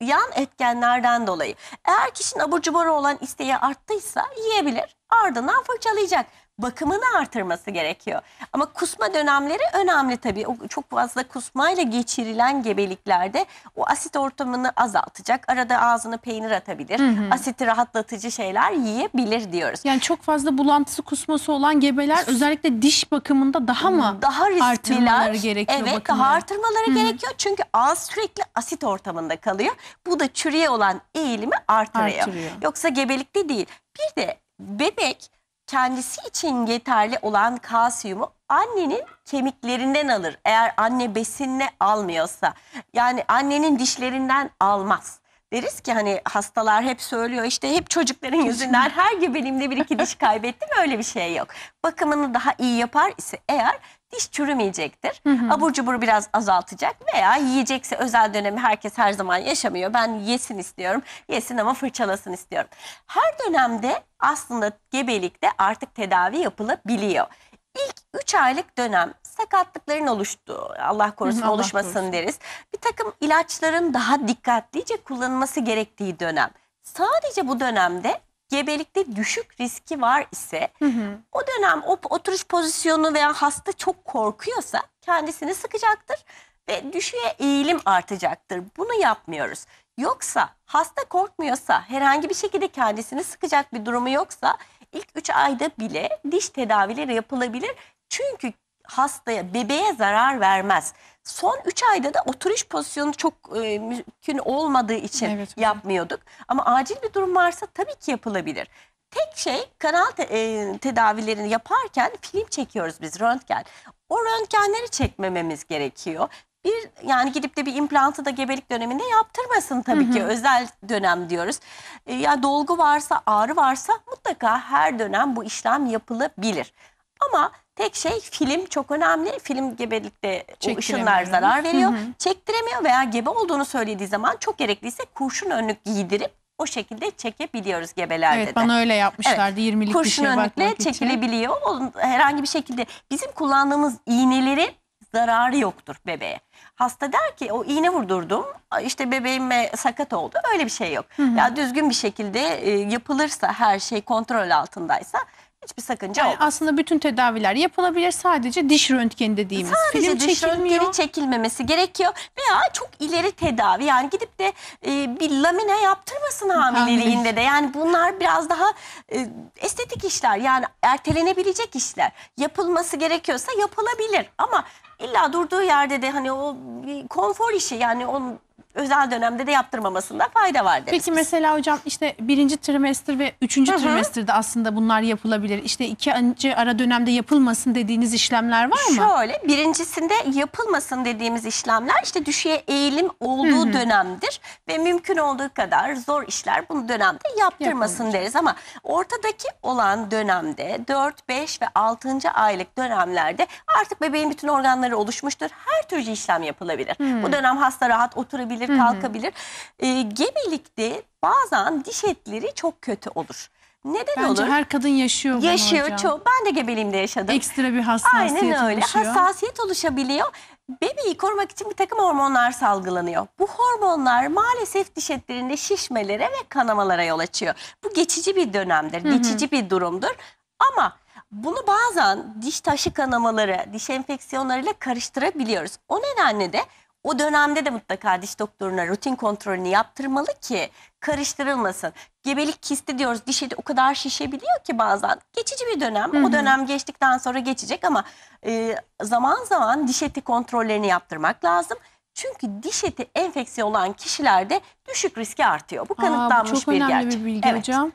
yan etkenlerden dolayı. Eğer kişinin abur cubur olan isteği arttıysa yiyebilir. Ardından fırçalayacak bakımını artırması gerekiyor. Ama kusma dönemleri önemli tabii. O çok fazla kusmayla geçirilen gebeliklerde o asit ortamını azaltacak. Arada ağzını peynir atabilir. Hı hı. Asiti rahatlatıcı şeyler yiyebilir diyoruz. Yani çok fazla bulantısı kusması olan gebeler özellikle diş bakımında daha mı daha riskliler, artırmaları gerekiyor? Evet bakımları? daha artırmaları hı gerekiyor. Çünkü ağız sürekli asit ortamında kalıyor. Bu da çürüye olan eğilimi artırıyor. artırıyor. Yoksa gebelikte değil. Bir de bebek kendisi için yeterli olan kalsiyumu annenin kemiklerinden alır. Eğer anne besinle almıyorsa. Yani annenin dişlerinden almaz. Deriz ki hani hastalar hep söylüyor işte hep çocukların yüzünden her gebeliğimde bir iki diş kaybettim öyle bir şey yok. Bakımını daha iyi yapar ise eğer diş çürümeyecektir. Hı hı. Abur cubur biraz azaltacak veya yiyecekse özel dönemi herkes her zaman yaşamıyor. Ben yesin istiyorum. Yesin ama fırçalasın istiyorum. Her dönemde aslında gebelikte artık tedavi yapılabiliyor. İlk 3 aylık dönem sakatlıkların oluştuğu, Allah korusun Allah oluşmasın korusun. deriz. Bir takım ilaçların daha dikkatlice kullanılması gerektiği dönem. Sadece bu dönemde gebelikte düşük riski var ise hı hı. o dönem o oturuş pozisyonu veya hasta çok korkuyorsa kendisini sıkacaktır ve düşüğe eğilim artacaktır. Bunu yapmıyoruz. Yoksa hasta korkmuyorsa herhangi bir şekilde kendisini sıkacak bir durumu yoksa ilk 3 ayda bile diş tedavileri yapılabilir. Çünkü hastaya bebeğe zarar vermez. Son 3 ayda da oturuş pozisyonu çok e, mümkün olmadığı için evet, hocam. yapmıyorduk. Ama acil bir durum varsa tabii ki yapılabilir. Tek şey kanal te, e, tedavilerini yaparken film çekiyoruz biz röntgen. O röntgenleri çekmememiz gerekiyor. Bir yani gidip de bir implantı da gebelik döneminde yaptırmasın tabii hı hı. ki özel dönem diyoruz. E, yani dolgu varsa ağrı varsa mutlaka her dönem bu işlem yapılabilir. Ama Tek şey film çok önemli. Film gebelikte ışınlar zarar veriyor. Hı hı. Çektiremiyor veya gebe olduğunu söylediği zaman çok gerekliyse kurşun önlük giydirip o şekilde çekebiliyoruz gebelerde evet, de. Evet bana öyle yapmışlardı evet, 20'lik kurşun bir şey önlükle çekilebiliyor. Herhangi bir şekilde bizim kullandığımız iğnelerin zararı yoktur bebeğe. Hasta der ki o iğne vurdurdum işte bebeğime sakat oldu öyle bir şey yok. Hı hı. Ya düzgün bir şekilde yapılırsa her şey kontrol altındaysa Hiçbir sakınca Yani yok. aslında bütün tedaviler yapılabilir. Sadece diş röntgeni dediğimiz. Sadece Film diş çekilmiyor. röntgeni çekilmemesi gerekiyor veya çok ileri tedavi yani gidip de e, bir lamine yaptırmasın hamileliğinde de yani bunlar biraz daha e, estetik işler yani ertelenebilecek işler yapılması gerekiyorsa yapılabilir ama illa durduğu yerde de hani o bir konfor işi yani onun özel dönemde de yaptırmamasında fayda var deriz. Peki mesela hocam işte birinci trimester ve üçüncü Hı -hı. trimesterde aslında bunlar yapılabilir. İşte ikinci ara dönemde yapılmasın dediğiniz işlemler var mı? Şöyle birincisinde yapılmasın dediğimiz işlemler işte düşüye eğilim olduğu Hı -hı. dönemdir. Ve mümkün olduğu kadar zor işler bunu dönemde yaptırmasın Yapılmış. deriz. Ama ortadaki olan dönemde 4, 5 ve 6. aylık dönemlerde artık bebeğin bütün organları oluşmuştur. Her türlü işlem yapılabilir. Hı -hı. Bu dönem hasta rahat oturabilir eğilebilir, Hı -hı. kalkabilir. E, ee, gebelikte bazen diş etleri çok kötü olur. Neden Bence olur? her kadın yaşıyor bunu Yaşıyor hocam. çok. Ben de gebeliğimde yaşadım. Ekstra bir hassasiyet oluşuyor. Aynen öyle. Oluşuyor. Hassasiyet oluşabiliyor. Bebeği korumak için bir takım hormonlar salgılanıyor. Bu hormonlar maalesef diş etlerinde şişmelere ve kanamalara yol açıyor. Bu geçici bir dönemdir, Hı -hı. geçici bir durumdur. Ama bunu bazen diş taşı kanamaları, diş enfeksiyonlarıyla karıştırabiliyoruz. O nedenle de o dönemde de mutlaka diş doktoruna rutin kontrolünü yaptırmalı ki karıştırılmasın. Gebelik kisti diyoruz diş eti o kadar şişebiliyor ki bazen. Geçici bir dönem. Hı hı. O dönem geçtikten sonra geçecek ama e, zaman zaman diş eti kontrollerini yaptırmak lazım. Çünkü diş eti enfeksiyon olan kişilerde düşük riski artıyor. Bu kanıtlanmış Aa, bu çok önemli bir bilgi evet. hocam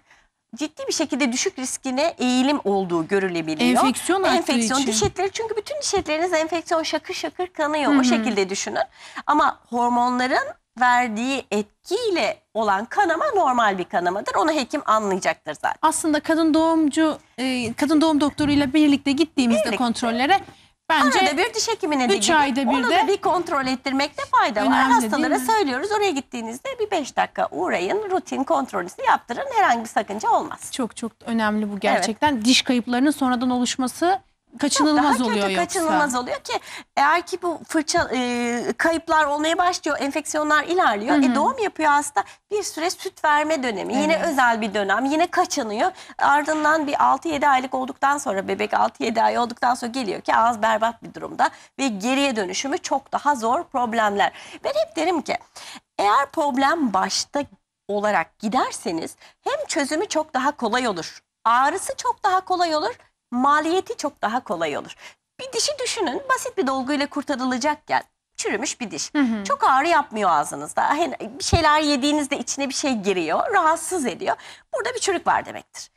ciddi bir şekilde düşük riskine eğilim olduğu görülebiliyor. Enfeksiyon Enfeksiyon için. diş etleri çünkü bütün diş etleriniz enfeksiyon şakır şakır kanıyor. Hı -hı. O şekilde düşünün. Ama hormonların verdiği etkiyle olan kanama normal bir kanamadır. Onu hekim anlayacaktır zaten. Aslında kadın doğumcu, e, kadın doğum doktoruyla birlikte gittiğimizde birlikte. kontrollere Bence Arada bir diş hekimine de gidip bir onu de- da bir kontrol ettirmekte fayda var. Hastalara söylüyoruz oraya gittiğinizde bir beş dakika uğrayın rutin kontrolünüzü yaptırın herhangi bir sakınca olmaz. Çok çok önemli bu gerçekten. Diş kayıplarının sonradan oluşması kaçınılmaz daha oluyor kötü, yoksa. kaçınılmaz oluyor ki eğer ki bu fırça e, kayıplar olmaya başlıyor, enfeksiyonlar ilerliyor. Hı e, hı. E doğum yapıyor hasta. Bir süre süt verme dönemi. Evet. Yine özel bir dönem. Yine kaçınıyor. Ardından bir 6-7 aylık olduktan sonra bebek 6-7 ay olduktan sonra geliyor ki ağız berbat bir durumda ve geriye dönüşümü çok daha zor problemler. Ben hep derim ki eğer problem başta olarak giderseniz hem çözümü çok daha kolay olur. Ağrısı çok daha kolay olur maliyeti çok daha kolay olur. Bir dişi düşünün basit bir dolguyla kurtarılacakken çürümüş bir diş. Hı hı. Çok ağrı yapmıyor ağzınızda. Yani bir şeyler yediğinizde içine bir şey giriyor, rahatsız ediyor. Burada bir çürük var demektir.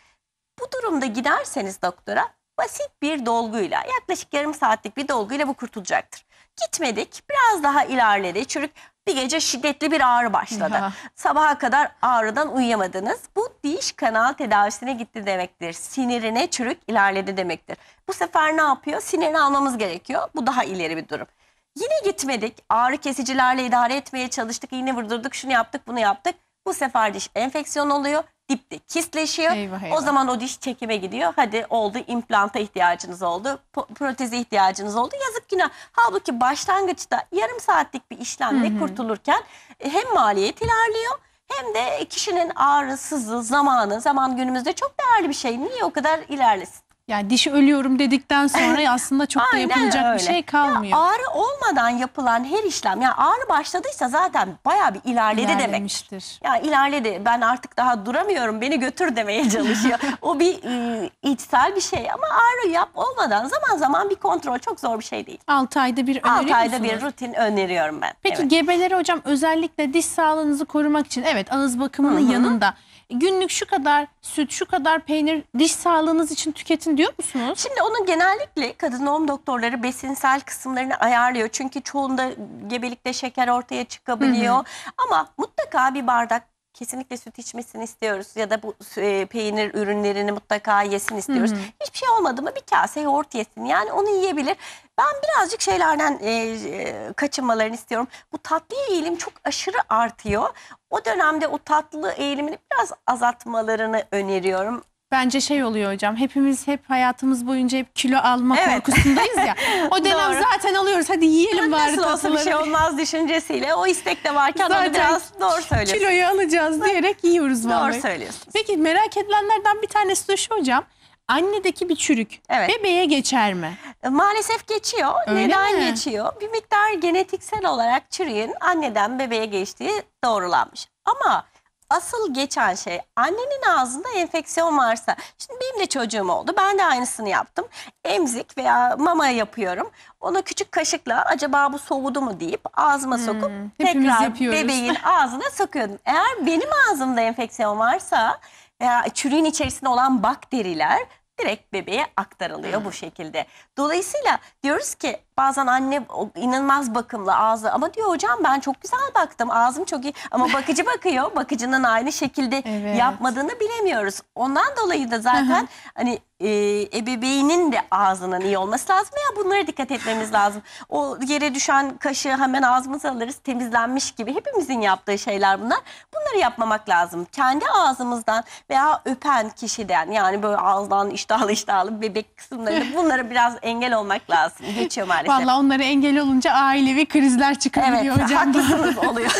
Bu durumda giderseniz doktora basit bir dolguyla yaklaşık yarım saatlik bir dolguyla bu kurtulacaktır. Gitmedik biraz daha ilerledi çürük bir gece şiddetli bir ağrı başladı. Ya. Sabaha kadar ağrıdan uyuyamadınız. Bu diş kanal tedavisine gitti demektir. Sinirine çürük ilerledi demektir. Bu sefer ne yapıyor? Sinirini almamız gerekiyor. Bu daha ileri bir durum. Yine gitmedik. Ağrı kesicilerle idare etmeye çalıştık. Yine vurdurduk. Şunu yaptık, bunu yaptık. Bu sefer diş enfeksiyon oluyor dipte kistleşiyor. Eyvah, eyvah. O zaman o diş çekime gidiyor. Hadi oldu implanta ihtiyacınız oldu. Proteze ihtiyacınız oldu. Yazık günah. Halbuki başlangıçta yarım saatlik bir işlemle Hı -hı. kurtulurken e, hem maliyet ilerliyor hem de kişinin ağrı, zamanı. Zaman günümüzde çok değerli bir şey. Niye o kadar ilerlesin? Yani dişi ölüyorum dedikten sonra aslında çok da yapılacak öyle. bir şey kalmıyor. Ya ağrı olmadan yapılan her işlem yani ağrı başladıysa zaten bayağı bir ilerledi demek. Ya ilerledi ben artık daha duramıyorum beni götür demeye çalışıyor. o bir e, içsel bir şey ama ağrı yap olmadan zaman zaman bir kontrol çok zor bir şey değil. 6 ayda bir öneriyor 6 ayda bir rutin öneriyorum ben. Peki evet. gebelere hocam özellikle diş sağlığınızı korumak için evet ağız bakımının Hı -hı. yanında günlük şu kadar süt, şu kadar peynir diş sağlığınız için tüketin diyor musunuz? Şimdi onun genellikle kadın doğum doktorları besinsel kısımlarını ayarlıyor. Çünkü çoğunda gebelikte şeker ortaya çıkabiliyor. Hı hı. Ama mutlaka bir bardak kesinlikle süt içmesini istiyoruz ya da bu e, peynir ürünlerini mutlaka yesin istiyoruz. Hı hı. Hiçbir şey olmadı mı bir kase yoğurt yesin. Yani onu yiyebilir. Ben birazcık şeylerden e, e, kaçınmalarını istiyorum. Bu tatlı eğilim çok aşırı artıyor. O dönemde o tatlı eğilimini biraz azaltmalarını öneriyorum. Bence şey oluyor hocam hepimiz hep hayatımız boyunca hep kilo alma Evet. korkusundayız ya. O dönem zaten alıyoruz hadi yiyelim bari Nasıl olsa bir şey olmaz düşüncesiyle o istek de varken Zaten biraz doğru söylüyorsun. Kiloyu alacağız diyerek yiyoruz Doğru vallahi. söylüyorsun. Peki merak edilenlerden bir tanesi de şu hocam annedeki bir çürük Evet. bebeğe geçer mi? E, maalesef geçiyor. Öyle Neden mi? geçiyor? Bir miktar genetiksel olarak çürüğün anneden bebeğe geçtiği doğrulanmış. Ama asıl geçen şey annenin ağzında enfeksiyon varsa. Şimdi benim de çocuğum oldu. Ben de aynısını yaptım. Emzik veya mama yapıyorum. Ona küçük kaşıkla acaba bu soğudu mu deyip ağzıma hmm, sokup hepimiz tekrar bebeğin ağzına sokuyordum. Eğer benim ağzımda enfeksiyon varsa ya çürüğün içerisinde olan bakteriler direkt bebeğe aktarılıyor bu şekilde. Dolayısıyla diyoruz ki bazen anne o- inanılmaz bakımlı ağzı ama diyor hocam ben çok güzel baktım ağzım çok iyi ama bakıcı bakıyor bakıcının aynı şekilde Evet. yapmadığını bilemiyoruz. Ondan dolayı da zaten hani e, ebeveynin de ağzının iyi olması lazım ya bunlara dikkat etmemiz lazım. O yere düşen kaşığı hemen ağzımıza alırız temizlenmiş gibi hepimizin yaptığı şeyler bunlar. Bunları yapmamak lazım. Kendi ağzımızdan veya öpen kişiden yani böyle ağızdan iştahlı iştahlı bebek kısımlarını bunlara biraz engel olmak lazım. Geçiyor maalesef maalesef. Valla onlara engel olunca ailevi krizler çıkabiliyor evet, hocam. Evet oluyor.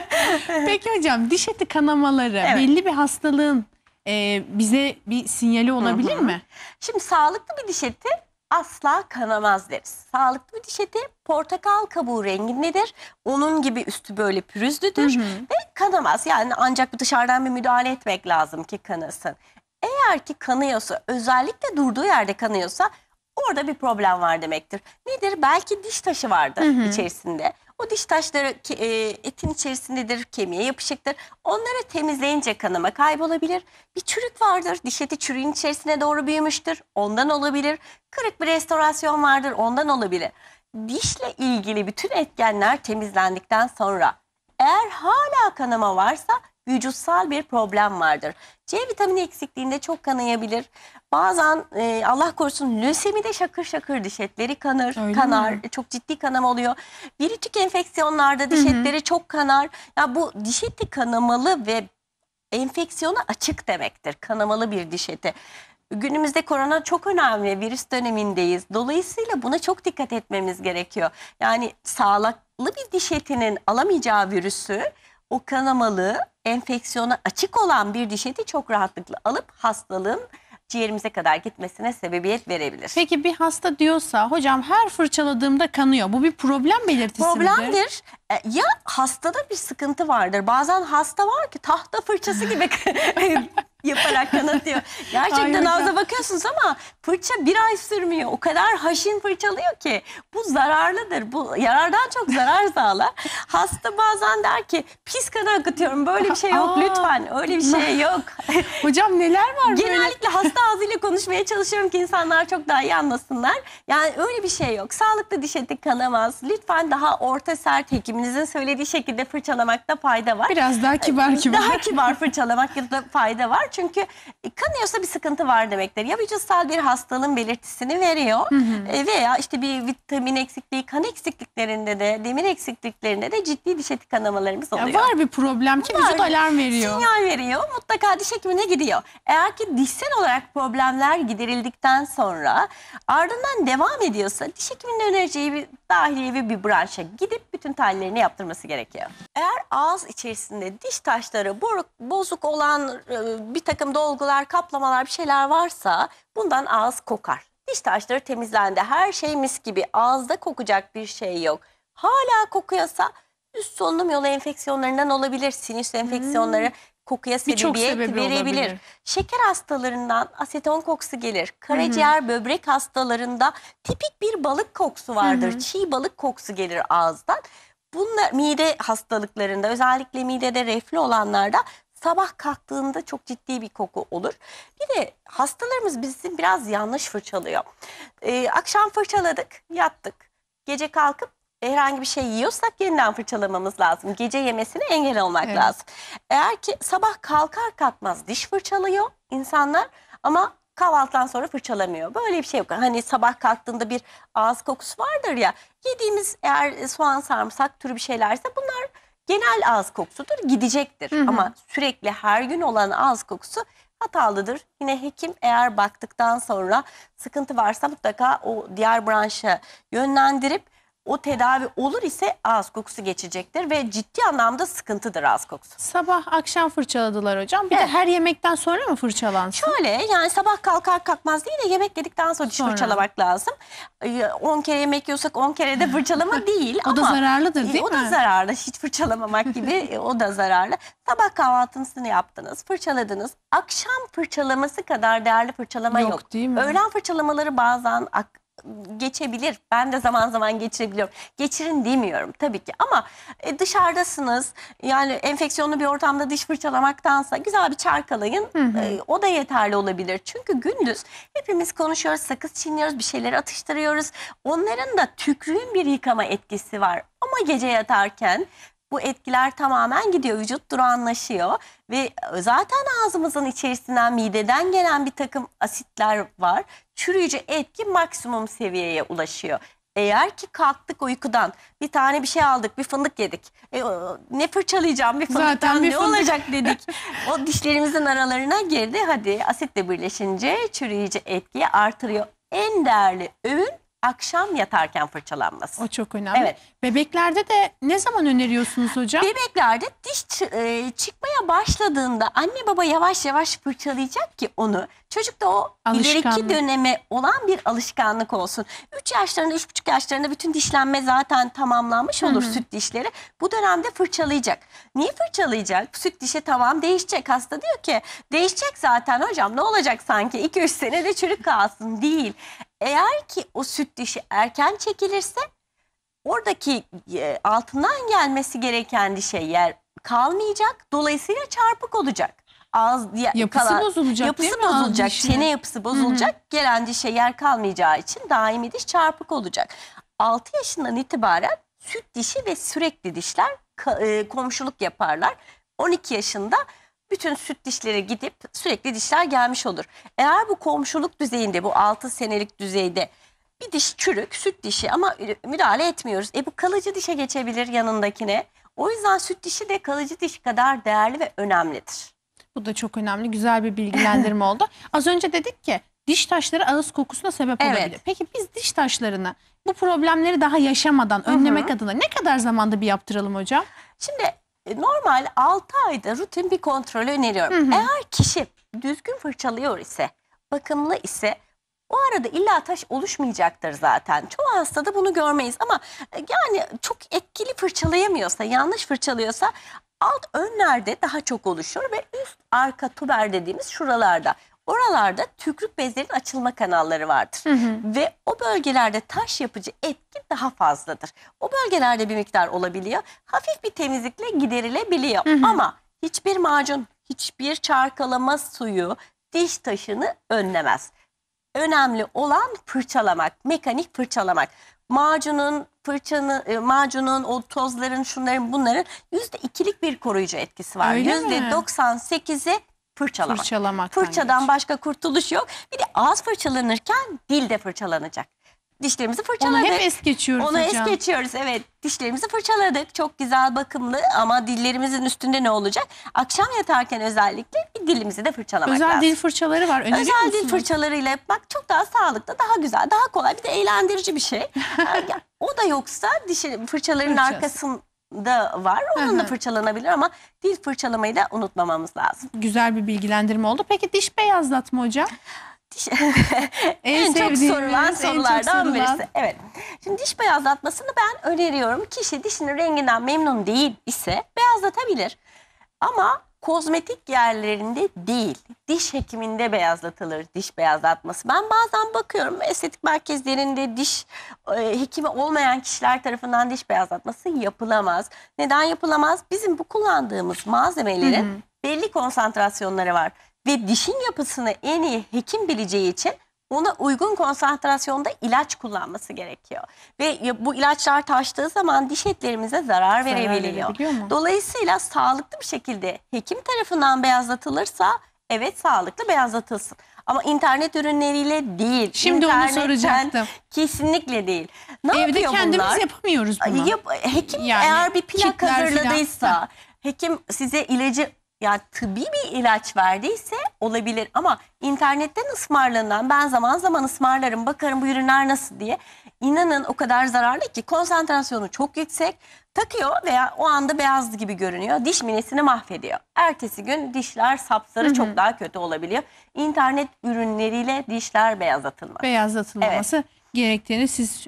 Peki hocam diş eti kanamaları evet. belli bir hastalığın e, bize bir sinyali olabilir Hı -hı. mi? Şimdi sağlıklı bir diş eti asla kanamaz deriz. Sağlıklı bir diş eti portakal kabuğu rengindedir. Onun gibi üstü böyle pürüzlüdür hı hı. ve kanamaz. Yani ancak dışarıdan bir müdahale etmek lazım ki kanasın. Eğer ki kanıyorsa özellikle durduğu yerde kanıyorsa Orada bir problem var demektir. Nedir? Belki diş taşı vardır hı hı. içerisinde. O diş taşları e, etin içerisindedir, kemiğe yapışıktır. Onları temizleyince kanama kaybolabilir. Bir çürük vardır, diş eti çürüğün içerisine doğru büyümüştür. Ondan olabilir. Kırık bir restorasyon vardır, ondan olabilir. Dişle ilgili bütün etkenler temizlendikten sonra eğer hala kanama varsa vücutsal bir problem vardır. C vitamini eksikliğinde çok kanayabilir. Bazen e, Allah korusun lösemi de şakır şakır diş etleri kanır, Öyle kanar. Mi? Çok ciddi kanama oluyor. Virütik enfeksiyonlarda diş etleri çok kanar. Ya bu diş eti kanamalı ve enfeksiyona açık demektir. Kanamalı bir diş eti. Günümüzde korona çok önemli, virüs dönemindeyiz. Dolayısıyla buna çok dikkat etmemiz gerekiyor. Yani sağlıklı bir diş etinin alamayacağı virüsü o kanamalı, enfeksiyona açık olan bir diş eti çok rahatlıkla alıp hastalığın ciğerimize kadar gitmesine sebebiyet verebilir. Peki bir hasta diyorsa hocam her fırçaladığımda kanıyor. Bu bir problem belirtisi midir? Problemdir. E, ya hastada bir sıkıntı vardır. Bazen hasta var ki tahta fırçası gibi hani yaparak kanatıyor. Gerçekten Hayır, ağza bakıyorsunuz ama fırça bir ay sürmüyor. O kadar haşin fırçalıyor ki bu zararlıdır. Bu yarardan çok zarar sağlar. Hasta bazen der ki pis kan akıtıyorum. Böyle bir şey yok Aa, lütfen. Öyle bir şey yok. Hocam neler var Genellikle böyle? Genellikle hasta ağzıyla konuşmaya çalışıyorum ki insanlar çok daha iyi anlasınlar. Yani öyle bir şey yok. Sağlıklı diş eti kanamaz. Lütfen daha orta sert hekim ekiminizin söylediği şekilde fırçalamakta fayda var. Biraz daha kibar ee, kibar. Daha kibar fırçalamakta fayda var. Çünkü kanıyorsa bir sıkıntı var demektir. Ya vücutsal bir hastalığın belirtisini veriyor hı hı. E, veya işte bir vitamin eksikliği, kan eksikliklerinde de, demir eksikliklerinde de ciddi diş eti kanamalarımız oluyor. Ya var bir problem ki var. vücut alarm veriyor. Sinyal veriyor. Mutlaka diş hekimine gidiyor. Eğer ki dişsel olarak problemler giderildikten sonra ardından devam ediyorsa diş hekiminin önereceği bir dahiliye ve bir branşa gidip bütün tahlilleri kontrollerini yaptırması gerekiyor. Eğer ağız içerisinde diş taşları boruk, bozuk olan e, bir takım dolgular, kaplamalar bir şeyler varsa bundan ağız kokar. Diş taşları temizlendi. Her şey mis gibi. Ağızda kokacak bir şey yok. Hala kokuyorsa üst solunum yolu enfeksiyonlarından olabilir. Sinüs hmm. enfeksiyonları kokuya sebebiyet verebilir. olabilir. Şeker hastalarından aseton kokusu gelir. Karaciğer, böbrek hastalarında tipik bir balık kokusu vardır. Çiğ balık kokusu gelir ağızdan. Bunlar mide hastalıklarında özellikle midede reflü olanlarda sabah kalktığında çok ciddi bir koku olur. Bir de hastalarımız bizim biraz yanlış fırçalıyor. Ee, akşam fırçaladık, yattık. Gece kalkıp herhangi bir şey yiyorsak yeniden fırçalamamız lazım. Gece yemesine engel olmak evet. lazım. Eğer ki sabah kalkar kalkmaz diş fırçalıyor insanlar ama kahvaltıdan sonra fırçalamıyor. Böyle bir şey yok. Hani sabah kalktığında bir ağız kokusu vardır ya. Yediğimiz eğer soğan sarımsak türü bir şeylerse bunlar genel ağız kokusudur gidecektir. Hı hı. Ama sürekli her gün olan ağız kokusu hatalıdır. Yine hekim eğer baktıktan sonra sıkıntı varsa mutlaka o diğer branşa yönlendirip o tedavi olur ise ağız kokusu geçecektir ve ciddi anlamda sıkıntıdır ağız kokusu. Sabah akşam fırçaladılar hocam. Bir evet. de her yemekten sonra mı fırçalansın? Şöyle yani sabah kalkar kalkmaz değil de yemek yedikten sonra diş fırçalamak lazım. 10 kere yemek yiyorsak 10 kere de fırçalama değil. o ama, da zararlıdır e, değil o mi? O da zararlı. Hiç fırçalamamak gibi e, o da zararlı. Sabah kahvaltısını yaptınız, fırçaladınız. Akşam fırçalaması kadar değerli fırçalama yok. yok. Değil mi? Öğlen fırçalamaları bazen geçebilir. Ben de zaman zaman geçirebiliyorum. Geçirin demiyorum tabii ki ama e, dışarıdasınız. Yani enfeksiyonlu bir ortamda diş fırçalamaktansa güzel bir çarkalayın. Hı hı. E, o da yeterli olabilir. Çünkü gündüz hepimiz konuşuyoruz, sakız çiğniyoruz, bir şeyler atıştırıyoruz. Onların da tükrüğün bir yıkama etkisi var. Ama gece yatarken bu etkiler tamamen gidiyor. Vücut duranlaşıyor ve e, zaten ağzımızın içerisinden mideden gelen bir takım asitler var. Çürüyücü etki maksimum seviyeye ulaşıyor. Eğer ki kalktık uykudan bir tane bir şey aldık bir fındık yedik. E, ne fırçalayacağım bir fındıktan Zaten bir ne fındık. olacak dedik. o dişlerimizin aralarına girdi. Hadi asitle birleşince çürüyücü etkiyi artırıyor. En değerli öğün akşam yatarken fırçalanması. O çok önemli. Evet. Bebeklerde de ne zaman öneriyorsunuz hocam? Bebeklerde diş e, çıkmaya başladığında anne baba yavaş yavaş fırçalayacak ki onu. Çocuk da o ileriki döneme olan bir alışkanlık olsun. 3 yaşlarında 3,5 yaşlarında bütün dişlenme zaten tamamlanmış olur Hı -hı. süt dişleri. Bu dönemde fırçalayacak. Niye fırçalayacak? Süt dişi tamam değişecek. Hasta diyor ki değişecek zaten hocam ne olacak sanki 2-3 senede çürük kalsın değil. Eğer ki o süt dişi erken çekilirse oradaki e, altından gelmesi gereken dişe yer kalmayacak. Dolayısıyla çarpık olacak. Ağız diye yapısı kalan, bozulacak yapısı değil mi? bozulacak. Ağız çene yapısı bozulacak. Hı -hı. Gelen dişe yer kalmayacağı için daimi diş çarpık olacak. 6 yaşından itibaren süt dişi ve sürekli dişler e, komşuluk yaparlar. 12 yaşında bütün süt dişleri gidip sürekli dişler gelmiş olur. Eğer bu komşuluk düzeyinde bu 6 senelik düzeyde bir diş çürük süt dişi ama müdahale etmiyoruz. E bu kalıcı dişe geçebilir yanındakine. O yüzden süt dişi de kalıcı diş kadar değerli ve önemlidir. Bu da çok önemli. Güzel bir bilgilendirme oldu. Az önce dedik ki diş taşları ağız kokusuna sebep evet. olabilir. Peki biz diş taşlarını bu problemleri daha yaşamadan önlemek Hı -hı. adına ne kadar zamanda bir yaptıralım hocam? Şimdi e, normal 6 ayda rutin bir kontrolü öneriyorum. Hı hı. Eğer kişi düzgün fırçalıyor ise, bakımlı ise o arada illa taş oluşmayacaktır zaten. Çoğu hastada bunu görmeyiz ama e, yani çok etkili fırçalayamıyorsa, yanlış fırçalıyorsa alt önlerde daha çok oluşur ve üst arka tuber dediğimiz şuralarda. Oralarda tükrük bezlerin açılma kanalları vardır. Hı hı. Ve o bölgelerde taş yapıcı etki daha fazladır. O bölgelerde bir miktar olabiliyor. Hafif bir temizlikle giderilebiliyor. Hı hı. Ama hiçbir macun, hiçbir çarkalama suyu diş taşını önlemez. Önemli olan fırçalamak, mekanik fırçalamak. Macunun, fırçanın, e, macunun, o tozların, şunların, bunların yüzde ikilik bir koruyucu etkisi var. Yüzde 98'i fırçalamak. Fırçalamaktan Fırçadan geç. başka kurtuluş yok. Bir de ağız fırçalanırken dil de fırçalanacak. Dişlerimizi fırçaladık. Onu hep es geçiyoruz Onu hocam. es geçiyoruz evet. Dişlerimizi fırçaladık. Çok güzel bakımlı ama dillerimizin üstünde ne olacak? Akşam yatarken özellikle bir dilimizi de fırçalamak Özel lazım. dil fırçaları var. Öneriyor Özel musunuz? dil fırçalarıyla yapmak çok daha sağlıklı, daha güzel, daha kolay. Bir de eğlendirici bir şey. o da yoksa diş fırçaların Fırçası. arkasın da var. Onun da fırçalanabilir ama dil fırçalamayı da unutmamamız lazım. Güzel bir bilgilendirme oldu. Peki diş beyazlatma hocam? Diş- en, çok sorulan en çok sorulardan birisi. Evet. Şimdi diş beyazlatmasını ben öneriyorum. Kişi dişinin renginden memnun değil ise beyazlatabilir. Ama kozmetik yerlerinde değil, diş hekiminde beyazlatılır diş beyazlatması. Ben bazen bakıyorum estetik merkezlerinde diş e, hekimi olmayan kişiler tarafından diş beyazlatması yapılamaz. Neden yapılamaz? Bizim bu kullandığımız malzemelerin hı hı. belli konsantrasyonları var ve dişin yapısını en iyi hekim bileceği için ona uygun konsantrasyonda ilaç kullanması gerekiyor. Ve bu ilaçlar taştığı zaman diş etlerimize zarar, zarar verebiliyor. Dolayısıyla sağlıklı bir şekilde hekim tarafından beyazlatılırsa evet sağlıklı beyazlatılsın. Ama internet ürünleriyle değil. Şimdi onu soracaktım. Kesinlikle değil. Ne Evde kendimiz bunlar? yapamıyoruz bunu. Yap, hekim yani, eğer bir plak hazırladıysa, falan. hekim size ilacı ya tıbbi bir ilaç verdiyse olabilir ama internetten ısmarlanan ben zaman zaman ısmarlarım bakarım bu ürünler nasıl diye inanın o kadar zararlı ki konsantrasyonu çok yüksek takıyor veya o anda beyaz gibi görünüyor diş minesini mahvediyor. Ertesi gün dişler sapsarı çok daha kötü olabiliyor. İnternet ürünleriyle dişler beyazlatılmaz. Beyazlatılmaması. Evet gerektiğini siz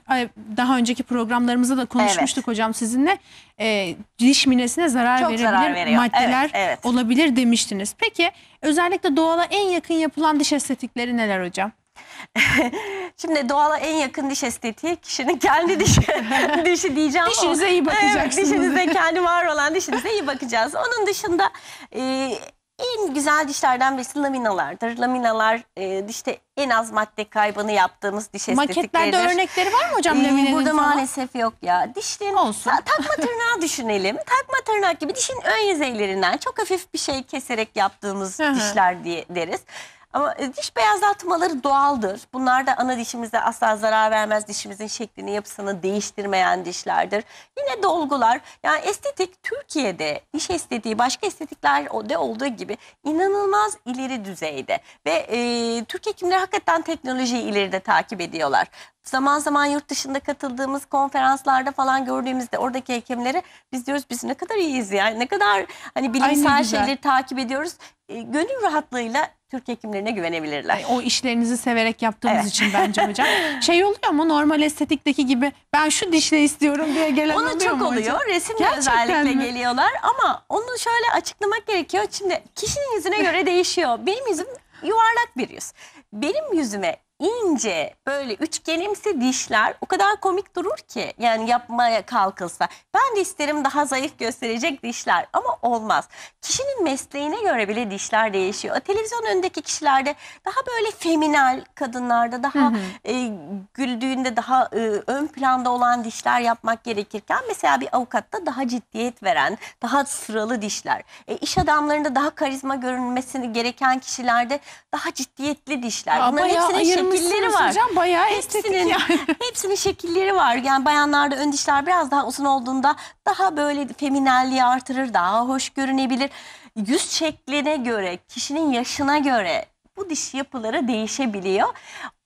daha önceki programlarımızda da konuşmuştuk evet. hocam sizinle. E, diş minesine zarar Çok verebilir zarar maddeler evet, evet. olabilir demiştiniz. Peki özellikle doğala en yakın yapılan diş estetikleri neler hocam? Şimdi doğala en yakın diş estetiği kişinin kendi dişi, dişi diyeceğim Dişinize o. iyi bakacaksınız. Evet, dişinize kendi var olan dişinize iyi bakacağız. Onun dışında e, en güzel dişlerden birisi laminalardır. Laminalar e, dişte en az madde kaybını yaptığımız diş estetikleridir. Maketlerde örnekleri var mı hocam Ee, laminenin Burada falan? maalesef yok ya. Dişlerin Olsun. takma tırnağı düşünelim. Takma tırnak gibi dişin ön yüzeylerinden çok hafif bir şey keserek yaptığımız dişler diye deriz. Ama e, diş beyazlatmaları doğaldır. Bunlar da ana dişimize asla zarar vermez. Dişimizin şeklini, yapısını değiştirmeyen dişlerdir. Yine dolgular. Yani estetik Türkiye'de diş estetiği başka estetiklerde olduğu gibi inanılmaz ileri düzeyde. Ve e, Türk hekimleri hakikaten teknolojiyi ileride takip ediyorlar zaman zaman yurt dışında katıldığımız konferanslarda falan gördüğümüzde oradaki hekimleri biz diyoruz biz ne kadar iyiyiz yani ne kadar hani bilimsel Ay, şeyleri takip ediyoruz. E, gönül rahatlığıyla Türk hekimlerine güvenebilirler. Yani o işlerinizi severek yaptığınız evet. için bence hocam. Şey oluyor mu normal estetikteki gibi ben şu dişle istiyorum diye gelen Onu oluyor çok oluyor. Hocam? Resimle Gerçekten özellikle mi? geliyorlar ama onu şöyle açıklamak gerekiyor. Şimdi kişinin yüzüne göre değişiyor. Benim yüzüm yuvarlak bir yüz. Benim yüzüme ince böyle üçgenimsi dişler o kadar komik durur ki yani yapmaya kalkılsa. Ben de isterim daha zayıf gösterecek dişler ama olmaz. Kişinin mesleğine göre bile dişler değişiyor. Televizyon önündeki kişilerde daha böyle feminal kadınlarda daha hı hı. E, güldüğünde daha e, ön planda olan dişler yapmak gerekirken mesela bir avukatta daha ciddiyet veren daha sıralı dişler. E, iş adamlarında daha karizma görünmesini gereken kişilerde daha ciddiyetli dişler. Bunların hepsinin şekilleri var. Hocam bayağı estetik hepsinin, yani. Hepsinin şekilleri var. Yani bayanlarda ön dişler biraz daha uzun olduğunda daha böyle feminelliği artırır, daha hoş görünebilir. Yüz şekline göre, kişinin yaşına göre bu diş yapıları değişebiliyor.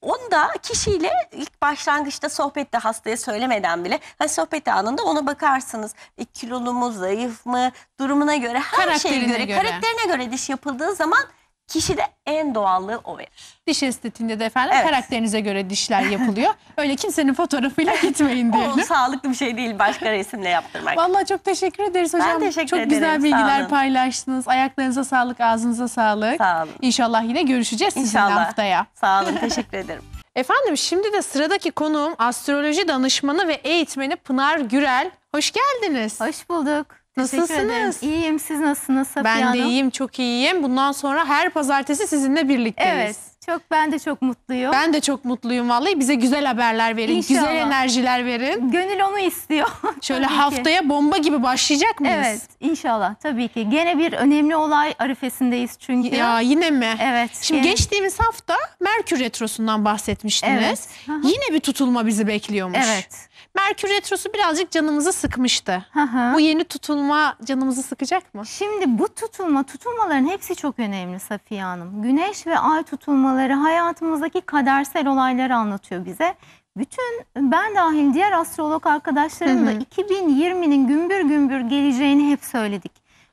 Onu da kişiyle ilk başlangıçta sohbette hastaya söylemeden bile hani sohbet anında ona bakarsınız. E, kilolu mu, zayıf mı, durumuna göre her şeye göre, göre, karakterine göre diş yapıldığı zaman Kişide en doğallığı o verir. Diş estetiğinde de efendim Evet. karakterinize göre dişler yapılıyor. Öyle kimsenin fotoğrafıyla gitmeyin O diyelim. sağlıklı bir şey değil başka resimle yaptırmak. Vallahi çok teşekkür ederiz hocam. teşekkür çok ederim, güzel bilgiler paylaştınız. Ayaklarınıza sağlık, ağzınıza sağlık. Sağ olun. İnşallah yine görüşeceğiz sizinle İnşallah. haftaya. Sağ olun teşekkür ederim. Efendim şimdi de sıradaki konuğum astroloji danışmanı ve eğitmeni Pınar Gürel. Hoş geldiniz. Hoş bulduk. Teşekkür Nasılsınız? İyiyim. Siz nasılsınız Safiye Ben de iyiyim. Çok iyiyim. Bundan sonra her pazartesi sizinle birlikteyiz. Evet. Çok ben de çok mutluyum. Ben de çok mutluyum vallahi. Bize güzel haberler verin. İnşallah. Güzel enerjiler verin. Gönül onu istiyor. Şöyle tabii haftaya ki. bomba gibi başlayacak mıyız? Evet. inşallah tabii ki. Gene bir önemli olay arifesindeyiz çünkü. Ya yine mi? Evet. Şimdi gene. geçtiğimiz hafta Merkür retrosundan bahsetmiştiniz. Evet. Yine bir tutulma bizi bekliyormuş. Evet. Merkür Retrosu birazcık canımızı sıkmıştı. Hı Bu yeni tutulma canımızı sıkacak mı? Şimdi bu tutulma, tutulmaların hepsi çok önemli Safiye Hanım. Güneş ve ay tutulmaları hayatımızdaki kadersel olayları anlatıyor bize. Bütün ben dahil diğer astrolog arkadaşlarım da 2020'nin gümbür gümbür geleceğini hep söyledik.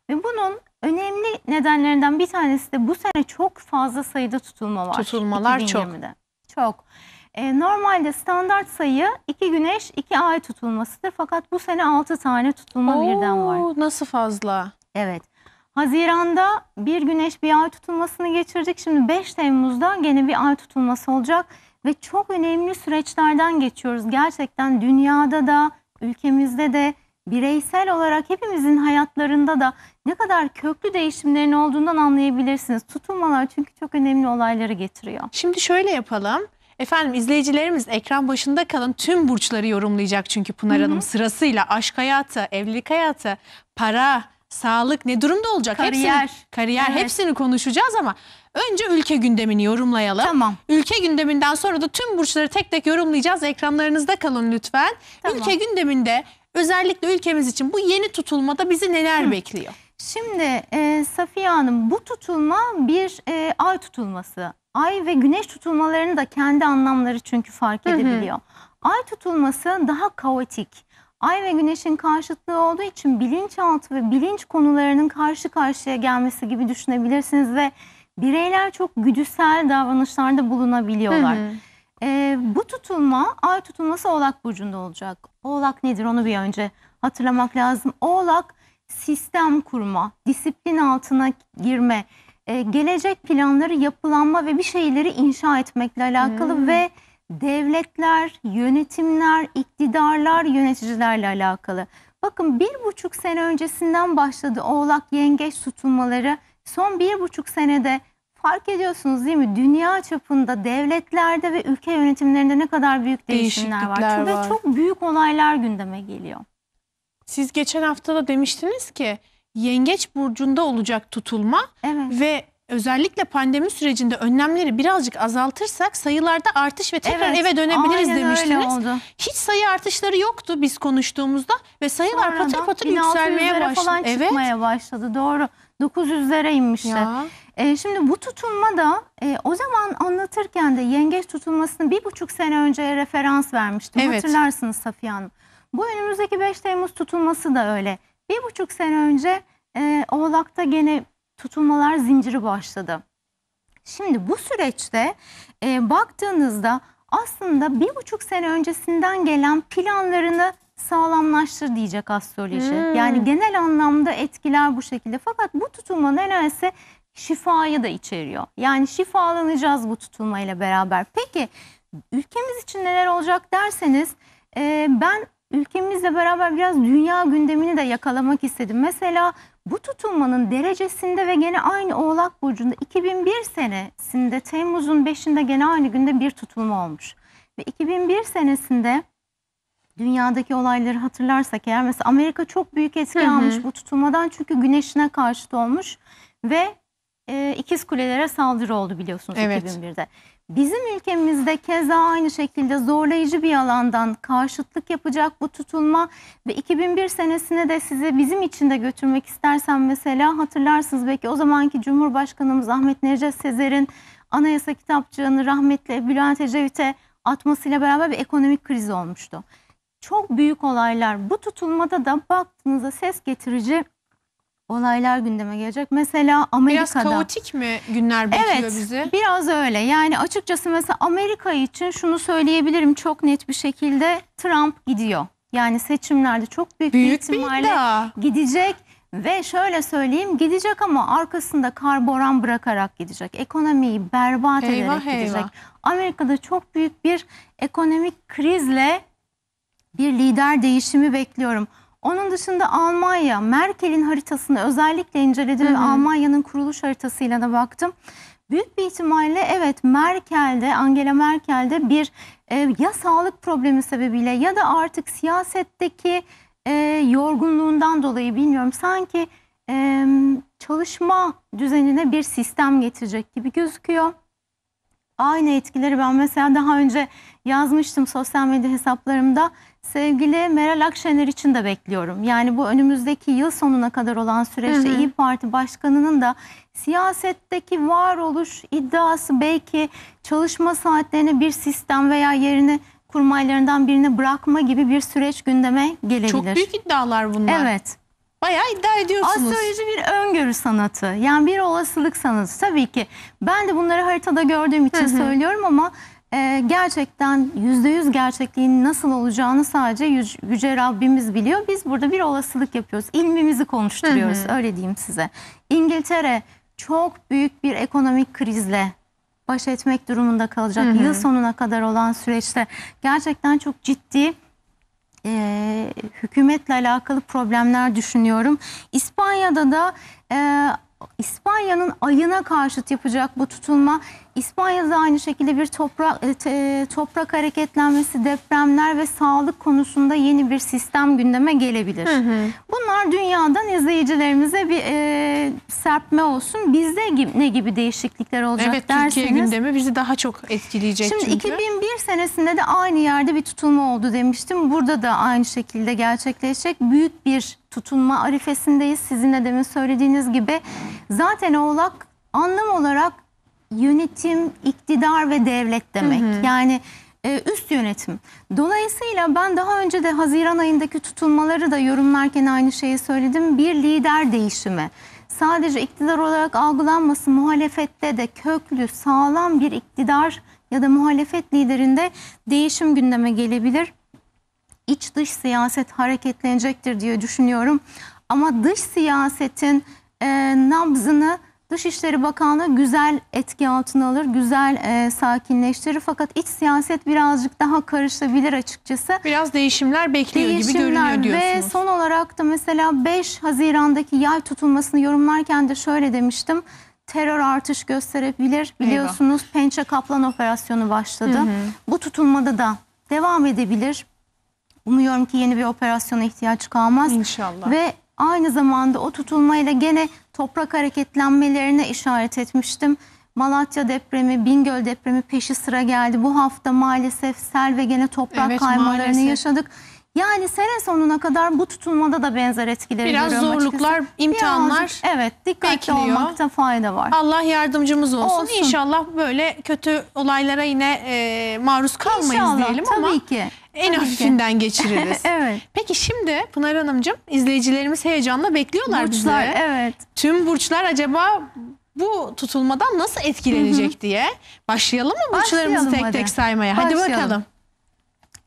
Ve bunun önemli nedenlerinden bir tanesi de bu sene çok fazla sayıda tutulma var. Tutulmalar 2020'de. çok. Çok. E, normalde standart sayı 2 güneş 2 ay tutulmasıdır. Fakat bu sene 6 tane tutulma Oo, birden var. Nasıl fazla? Evet. Haziranda bir güneş bir ay tutulmasını geçirdik. Şimdi 5 Temmuz'da gene bir ay tutulması olacak. Ve çok önemli süreçlerden geçiyoruz. Gerçekten dünyada da ülkemizde de bireysel olarak hepimizin hayatlarında da ne kadar köklü değişimlerin olduğundan anlayabilirsiniz. Tutulmalar çünkü çok önemli olayları getiriyor. Şimdi şöyle yapalım. Efendim izleyicilerimiz ekran başında kalın tüm burçları yorumlayacak çünkü Pınar Hı -hı. Hanım sırasıyla aşk hayatı, evlilik hayatı, para, sağlık ne durumda olacak? Kariyer. Hepsini, kariyer evet. hepsini konuşacağız ama önce ülke gündemini yorumlayalım. Tamam. Ülke gündeminden sonra da tüm burçları tek tek yorumlayacağız. Ekranlarınızda kalın lütfen. Tamam. Ülke gündeminde özellikle ülkemiz için bu yeni tutulmada bizi neler Hı. bekliyor? Şimdi e, Safiye Hanım bu tutulma bir e, ay tutulması ay ve güneş tutulmalarının da kendi anlamları çünkü fark edebiliyor. Hı hı. Ay tutulması daha kaotik. Ay ve güneşin karşıtlığı olduğu için bilinçaltı ve bilinç konularının karşı karşıya gelmesi gibi düşünebilirsiniz ve bireyler çok güdüsel davranışlarda bulunabiliyorlar. Hı hı. Ee, bu tutulma ay tutulması Oğlak Burcu'nda olacak. Oğlak nedir onu bir önce hatırlamak lazım. Oğlak sistem kurma, disiplin altına girme, ee, gelecek planları, yapılanma ve bir şeyleri inşa etmekle alakalı hmm. ve devletler, yönetimler, iktidarlar, yöneticilerle alakalı. Bakın bir buçuk sene öncesinden başladı oğlak yengeç tutulmaları. Son bir buçuk senede fark ediyorsunuz değil mi? Dünya çapında devletlerde ve ülke yönetimlerinde ne kadar büyük değişimler var. var. Ve çok büyük olaylar gündeme geliyor. Siz geçen hafta da demiştiniz ki yengeç burcunda olacak tutulma evet. ve özellikle pandemi sürecinde önlemleri birazcık azaltırsak sayılarda artış ve tekrar evet, eve dönebiliriz aynen demiştiniz. Öyle oldu. Hiç sayı artışları yoktu biz konuştuğumuzda ve sayılar Sonradan patır patır yükselmeye başladı. evet. çıkmaya başladı doğru. 900'lere inmişti. E, şimdi bu tutulma da e, o zaman anlatırken de yengeç tutulmasını bir buçuk sene önce referans vermiştim. Evet. Hatırlarsınız Safiye Hanım. Bu önümüzdeki 5 Temmuz tutulması da öyle. Bir buçuk sene önce e, Oğlak'ta gene tutulmalar zinciri başladı. Şimdi bu süreçte e, baktığınızda aslında bir buçuk sene öncesinden gelen planlarını sağlamlaştır diyecek astroloji. Hmm. Yani genel anlamda etkiler bu şekilde. Fakat bu tutulma nelerse şifayı da içeriyor. Yani şifalanacağız bu tutulmayla beraber. Peki ülkemiz için neler olacak derseniz e, ben ülkemizle beraber biraz dünya gündemini de yakalamak istedim. Mesela bu tutulmanın derecesinde ve gene aynı Oğlak Burcu'nda 2001 senesinde Temmuz'un 5'inde gene aynı günde bir tutulma olmuş. Ve 2001 senesinde dünyadaki olayları hatırlarsak eğer mesela Amerika çok büyük etki almış bu tutulmadan çünkü güneşine karşı olmuş ve e, ikiz kulelere saldırı oldu biliyorsunuz evet. 2001'de. Bizim ülkemizde keza aynı şekilde zorlayıcı bir alandan karşıtlık yapacak bu tutulma ve 2001 senesine de size bizim için de götürmek istersen mesela hatırlarsınız belki o zamanki Cumhurbaşkanımız Ahmet Necdet Sezer'in anayasa kitapçığını rahmetli Bülent Ecevit'e atmasıyla beraber bir ekonomik kriz olmuştu. Çok büyük olaylar bu tutulmada da baktığınızda ses getirici olaylar gündeme gelecek. Mesela Amerika'da... Biraz kaotik mi günler bekliyor evet, bizi? biraz öyle. Yani açıkçası mesela Amerika için şunu söyleyebilirim çok net bir şekilde Trump gidiyor. Yani seçimlerde çok büyük, büyük bir ihtimalle bir gidecek. Ve şöyle söyleyeyim gidecek ama arkasında karboran bırakarak gidecek. Ekonomiyi berbat eyvah, ederek gidecek. Eyvah. Amerika'da çok büyük bir ekonomik krizle bir lider değişimi bekliyorum. Onun dışında Almanya, Merkel'in haritasını özellikle inceledim Almanya'nın kuruluş haritasıyla da baktım. Büyük bir ihtimalle evet Merkel'de, Angela Merkel'de bir e, ya sağlık problemi sebebiyle ya da artık siyasetteki e, yorgunluğundan dolayı bilmiyorum sanki e, çalışma düzenine bir sistem getirecek gibi gözüküyor. Aynı etkileri ben mesela daha önce yazmıştım sosyal medya hesaplarımda. Sevgili Meral Akşener için de bekliyorum. Yani bu önümüzdeki yıl sonuna kadar olan süreçte hı hı. İyi Parti Başkanı'nın da siyasetteki varoluş iddiası belki çalışma saatlerini bir sistem veya yerini kurmaylarından birine bırakma gibi bir süreç gündeme gelebilir. Çok büyük iddialar bunlar. Evet. Bayağı iddia ediyorsunuz. Astroloji bir öngörü sanatı. Yani bir olasılık sanatı. Tabii ki ben de bunları haritada gördüğüm için hı hı. söylüyorum ama e, gerçekten yüzde yüz gerçekliğin nasıl olacağını sadece yüce, yüce Rabbimiz biliyor. Biz burada bir olasılık yapıyoruz. İlmimizi konuşturuyoruz hı hı. öyle diyeyim size. İngiltere çok büyük bir ekonomik krizle baş etmek durumunda kalacak. Hı hı. Yıl sonuna kadar olan süreçte gerçekten çok ciddi e, hükümetle alakalı problemler düşünüyorum. İspanya'da da e, İspanya'nın ayına karşıt yapacak bu tutulma. İspanya'da aynı şekilde bir toprak e, toprak hareketlenmesi, depremler ve sağlık konusunda yeni bir sistem gündeme gelebilir. Hı hı. Bunlar dünyadan izleyicilerimize bir e, serpme olsun. Bizde ne gibi değişiklikler olacak evet, derseniz. Evet Türkiye gündemi bizi daha çok etkileyecek Şimdi çünkü. 2001 senesinde de aynı yerde bir tutulma oldu demiştim. Burada da aynı şekilde gerçekleşecek büyük bir tutunma arifesindeyiz. Sizin de demin söylediğiniz gibi zaten oğlak anlam olarak yönetim, iktidar ve devlet demek. Hı hı. Yani e, üst yönetim. Dolayısıyla ben daha önce de Haziran ayındaki tutulmaları da yorumlarken aynı şeyi söyledim. Bir lider değişimi. Sadece iktidar olarak algılanması muhalefette de köklü, sağlam bir iktidar ya da muhalefet liderinde değişim gündeme gelebilir iç dış siyaset hareketlenecektir diye düşünüyorum. Ama dış siyasetin e, nabzını Dışişleri Bakanlığı güzel etki altına alır, güzel e, sakinleştirir. Fakat iç siyaset birazcık daha karışabilir açıkçası. Biraz değişimler bekliyor değişimler gibi görünüyor diyorsunuz. Ve son olarak da mesela 5 Haziran'daki yay tutulmasını yorumlarken de şöyle demiştim. Terör artış gösterebilir. Biliyorsunuz Eyvah. Pençe Kaplan operasyonu başladı. Hı hı. Bu tutulmada da devam edebilir. Umuyorum ki yeni bir operasyona ihtiyaç kalmaz. İnşallah. Ve aynı zamanda o tutulmayla gene toprak hareketlenmelerine işaret etmiştim. Malatya depremi, Bingöl depremi peşi sıra geldi. Bu hafta maalesef sel ve gene toprak evet, kaymalarını maalesef. yaşadık. Yani sene sonuna kadar bu tutulmada da benzer etkileri Biraz zorluklar, açıkçası. imtihanlar Birazcık, Evet dikkatli bekliyor. olmakta fayda var. Allah yardımcımız olsun. olsun. İnşallah böyle kötü olaylara yine e, maruz kalmayız İnşallah, diyelim tabii ama. tabii ki. En hafifinden geçiririz. evet. Peki şimdi Pınar Hanımcığım izleyicilerimiz heyecanla bekliyorlar burçlar, bizi. evet. Tüm burçlar acaba bu tutulmadan nasıl etkilenecek Hı -hı. diye başlayalım mı burçlarımızı başlayalım tek hadi. tek saymaya? Başlayalım. Hadi bakalım.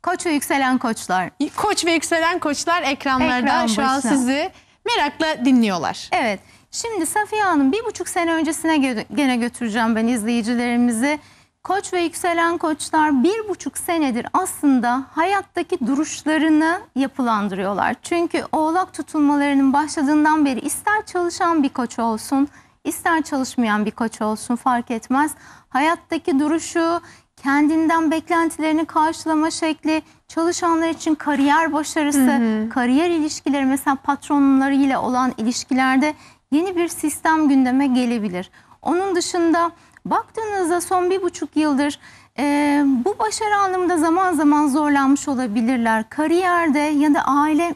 Koç ve yükselen koçlar. Koç ve yükselen koçlar ekranlarda Ekran şu an sizi merakla dinliyorlar. Evet. Şimdi Safiye Hanım bir buçuk sene öncesine gene götüreceğim ben izleyicilerimizi. Koç ve yükselen koçlar bir buçuk senedir aslında hayattaki duruşlarını yapılandırıyorlar. Çünkü oğlak tutulmalarının başladığından beri ister çalışan bir koç olsun, ister çalışmayan bir koç olsun fark etmez. Hayattaki duruşu, kendinden beklentilerini karşılama şekli, çalışanlar için kariyer başarısı, hı hı. kariyer ilişkileri mesela patronları ile olan ilişkilerde yeni bir sistem gündeme gelebilir. Onun dışında Baktığınızda son bir buçuk yıldır e, bu başarı anlamında zaman zaman zorlanmış olabilirler. Kariyerde ya da aile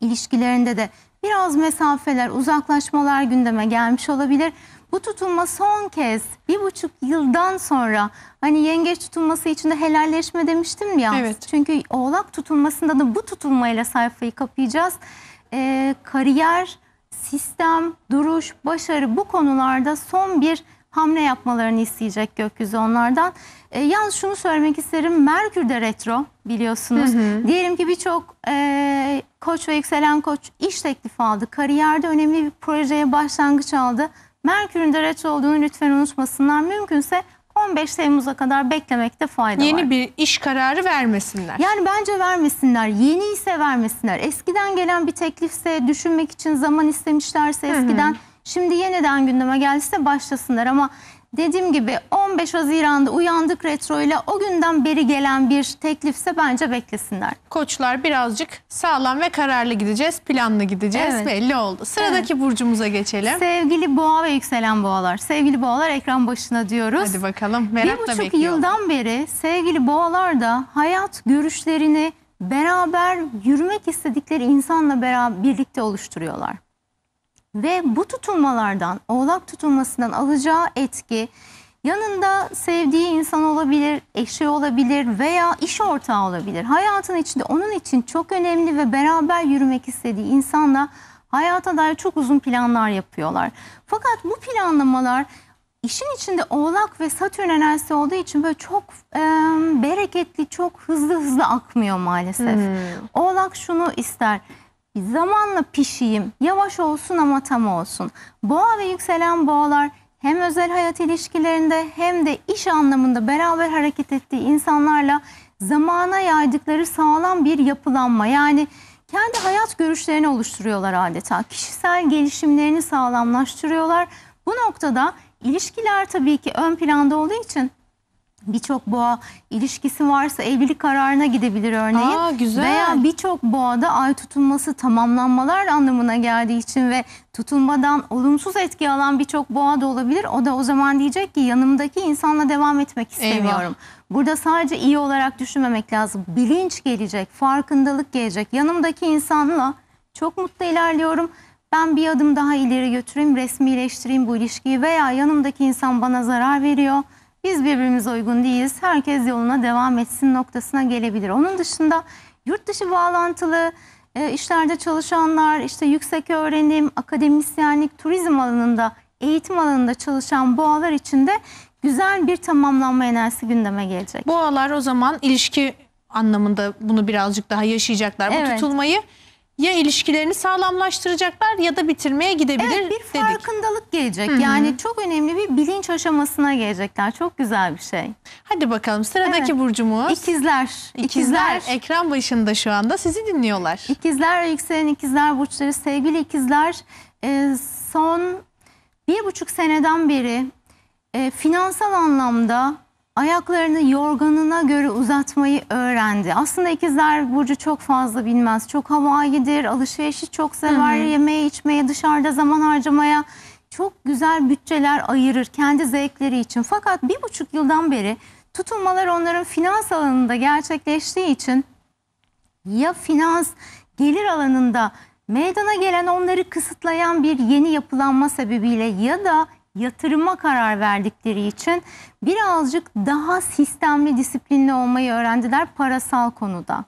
ilişkilerinde de biraz mesafeler, uzaklaşmalar gündeme gelmiş olabilir. Bu tutulma son kez bir buçuk yıldan sonra hani yengeç tutulması için de helalleşme demiştim ya. Evet. Çünkü oğlak tutulmasında da bu tutulmayla sayfayı kapayacağız. Ee, kariyer, sistem, duruş, başarı bu konularda son bir hamle yapmalarını isteyecek gökyüzü onlardan. E, yalnız şunu söylemek isterim. Merkür de retro biliyorsunuz. Hı hı. Diyelim ki birçok e, koç ve yükselen koç iş teklifi aldı. Kariyerde önemli bir projeye başlangıç aldı. Merkür'ün de retro olduğunu lütfen unutmasınlar. Mümkünse 15 Temmuz'a kadar beklemekte fayda Yeni var. Yeni bir iş kararı vermesinler. Yani bence vermesinler. Yeni ise vermesinler. Eskiden gelen bir teklifse, düşünmek için zaman istemişlerse eskiden... Hı hı. Şimdi yeniden gündeme gelse başlasınlar ama dediğim gibi 15 Haziran'da uyandık retro ile o günden beri gelen bir teklifse bence beklesinler. Koçlar birazcık sağlam ve kararlı gideceğiz, planlı gideceğiz Evet. belli oldu. Sıradaki burcumuza geçelim. Sevgili boğa ve yükselen boğalar. Sevgili boğalar ekran başına diyoruz. Hadi bakalım merakla bekliyoruz. Bir buçuk yıldan beri sevgili boğalar da hayat görüşlerini beraber yürümek istedikleri insanla beraber birlikte oluşturuyorlar. Ve bu tutulmalardan, oğlak tutulmasından alacağı etki yanında sevdiği insan olabilir, eşi olabilir veya iş ortağı olabilir. Hayatın içinde onun için çok önemli ve beraber yürümek istediği insanla hayata dair çok uzun planlar yapıyorlar. Fakat bu planlamalar işin içinde oğlak ve satürn enerjisi olduğu için böyle çok e, bereketli, çok hızlı hızlı akmıyor maalesef. Hmm. Oğlak şunu ister Zamanla pişeyim, yavaş olsun ama tam olsun. Boğa ve yükselen boğalar hem özel hayat ilişkilerinde hem de iş anlamında beraber hareket ettiği insanlarla zamana yaydıkları sağlam bir yapılanma. Yani kendi hayat görüşlerini oluşturuyorlar adeta. Kişisel gelişimlerini sağlamlaştırıyorlar. Bu noktada ilişkiler tabii ki ön planda olduğu için birçok boğa ilişkisi varsa evlilik kararına gidebilir örneğin. Aa, güzel. Veya birçok boğada ay tutulması tamamlanmalar anlamına geldiği için ve tutulmadan olumsuz etki alan birçok boğa da olabilir. O da o zaman diyecek ki yanımdaki insanla devam etmek istemiyorum. Eyvah. Burada sadece iyi olarak düşünmemek lazım. Bilinç gelecek, farkındalık gelecek. Yanımdaki insanla çok mutlu ilerliyorum ben bir adım daha ileri götüreyim, resmileştireyim bu ilişkiyi veya yanımdaki insan bana zarar veriyor biz birbirimize uygun değiliz. Herkes yoluna devam etsin noktasına gelebilir. Onun dışında yurt dışı bağlantılı e, işlerde çalışanlar, işte yüksek öğrenim, akademisyenlik, turizm alanında, eğitim alanında çalışan boğalar için de güzel bir tamamlanma enerjisi gündeme gelecek. Boğalar o zaman ilişki anlamında bunu birazcık daha yaşayacaklar. Evet. Bu tutulmayı ya ilişkilerini sağlamlaştıracaklar ya da bitirmeye gidebilir evet, bir farkındalık gelecek. Hı -hı. Yani çok önemli bir bilinç aşamasına gelecekler. Çok güzel bir şey. Hadi bakalım sıradaki evet. burcumuz. İkizler. İkizler. İkizler ekran başında şu anda sizi dinliyorlar. İkizler yükselen ikizler burçları sevgili ikizler e, son bir buçuk seneden beri e, finansal anlamda ayaklarını yorganına göre uzatmayı öğrendi. Aslında ikizler Burcu çok fazla bilmez. Çok havaidir, alışverişi çok sever, Hı -hı. yemeğe içmeye, dışarıda zaman harcamaya çok güzel bütçeler ayırır kendi zevkleri için. Fakat bir buçuk yıldan beri tutulmalar onların finans alanında gerçekleştiği için ya finans gelir alanında meydana gelen onları kısıtlayan bir yeni yapılanma sebebiyle ya da yatırıma karar verdikleri için birazcık daha sistemli, disiplinli olmayı öğrendiler parasal konuda.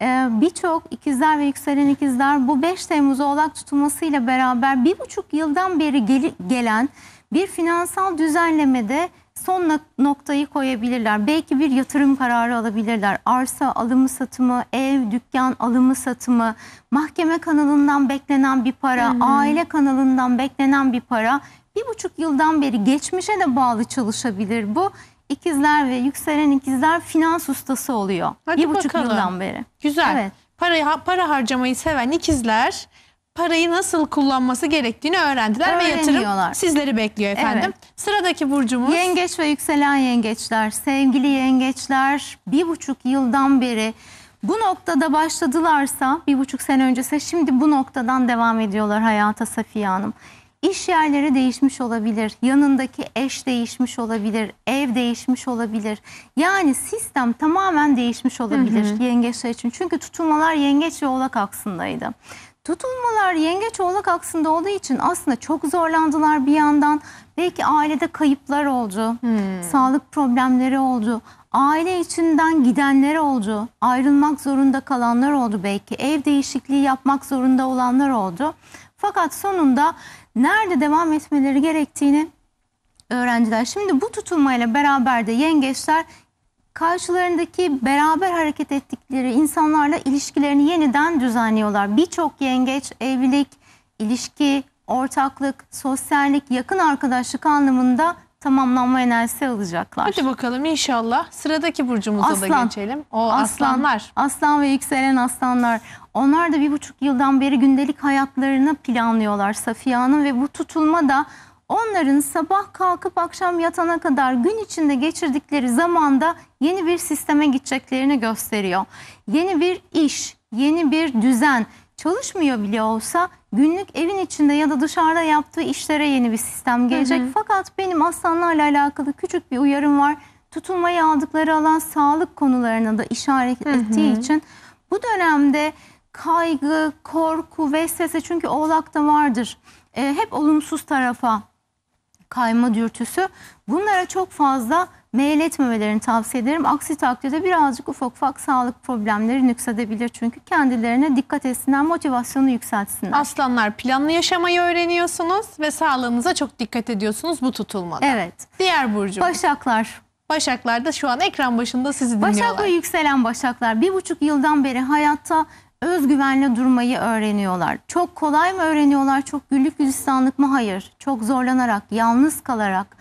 Ee, Birçok ikizler ve yükselen ikizler bu 5 Temmuz olak tutulmasıyla beraber bir buçuk yıldan beri gel gelen bir finansal düzenlemede son noktayı koyabilirler. Belki bir yatırım kararı alabilirler. Arsa alımı satımı, ev, dükkan alımı satımı, mahkeme kanalından beklenen bir para, hmm. aile kanalından beklenen bir para bir buçuk yıldan beri geçmişe de bağlı çalışabilir bu. İkizler ve yükselen ikizler finans ustası oluyor. Hadi bir buçuk yıldan beri. Güzel. Evet. Para, para harcamayı seven ikizler parayı nasıl kullanması gerektiğini öğrendiler ve yatırım sizleri bekliyor efendim. Evet. Sıradaki burcumuz. Yengeç ve yükselen yengeçler, sevgili yengeçler bir buçuk yıldan beri bu noktada başladılarsa bir buçuk sene öncesi şimdi bu noktadan devam ediyorlar hayata Safiye Hanım. İş yerleri değişmiş olabilir, yanındaki eş değişmiş olabilir, ev değişmiş olabilir. Yani sistem tamamen değişmiş olabilir hı hı. yengeçler şey için. Çünkü tutulmalar yengeç ve oğlak aksındaydı. Tutulmalar yengeç oğlak aksında olduğu için aslında çok zorlandılar bir yandan. Belki ailede kayıplar oldu, hmm. sağlık problemleri oldu, aile içinden gidenler oldu, ayrılmak zorunda kalanlar oldu belki, ev değişikliği yapmak zorunda olanlar oldu. Fakat sonunda nerede devam etmeleri gerektiğini öğrenciler. Şimdi bu tutulmayla beraber de yengeçler karşılarındaki beraber hareket ettikleri insanlarla ilişkilerini yeniden düzenliyorlar. Birçok yengeç evlilik, ilişki, ortaklık, sosyallik, yakın arkadaşlık anlamında tamamlanma enerjisi alacaklar. Hadi bakalım inşallah. Sıradaki burcumuza Aslan. da geçelim. O Aslan, aslanlar. Aslan ve yükselen aslanlar. Onlar da bir buçuk yıldan beri gündelik hayatlarını planlıyorlar Safiye Hanım ve bu tutulma da onların sabah kalkıp akşam yatana kadar gün içinde geçirdikleri zamanda yeni bir sisteme gideceklerini gösteriyor. Yeni bir iş, yeni bir düzen, çalışmıyor bile olsa günlük evin içinde ya da dışarıda yaptığı işlere yeni bir sistem gelecek. Hı hı. Fakat benim aslanlarla alakalı küçük bir uyarım var. Tutunmayı aldıkları alan sağlık konularına da işaret hı hı. ettiği için bu dönemde kaygı, korku, vesvese çünkü oğlakta vardır. E, hep olumsuz tarafa kayma dürtüsü. Bunlara çok fazla meyletmemelerini tavsiye ederim. Aksi takdirde birazcık ufak ufak sağlık problemleri nüksedebilir. Çünkü kendilerine dikkat etsinler, motivasyonu yükseltsinler. Aslanlar planlı yaşamayı öğreniyorsunuz ve sağlığınıza çok dikkat ediyorsunuz bu tutulmada. Evet. Diğer burcu. Başaklar. Başaklar da şu an ekran başında sizi dinliyorlar. Başak ve yükselen başaklar bir buçuk yıldan beri hayatta özgüvenle durmayı öğreniyorlar. Çok kolay mı öğreniyorlar? Çok güllük gülistanlık mı? Hayır. Çok zorlanarak, yalnız kalarak,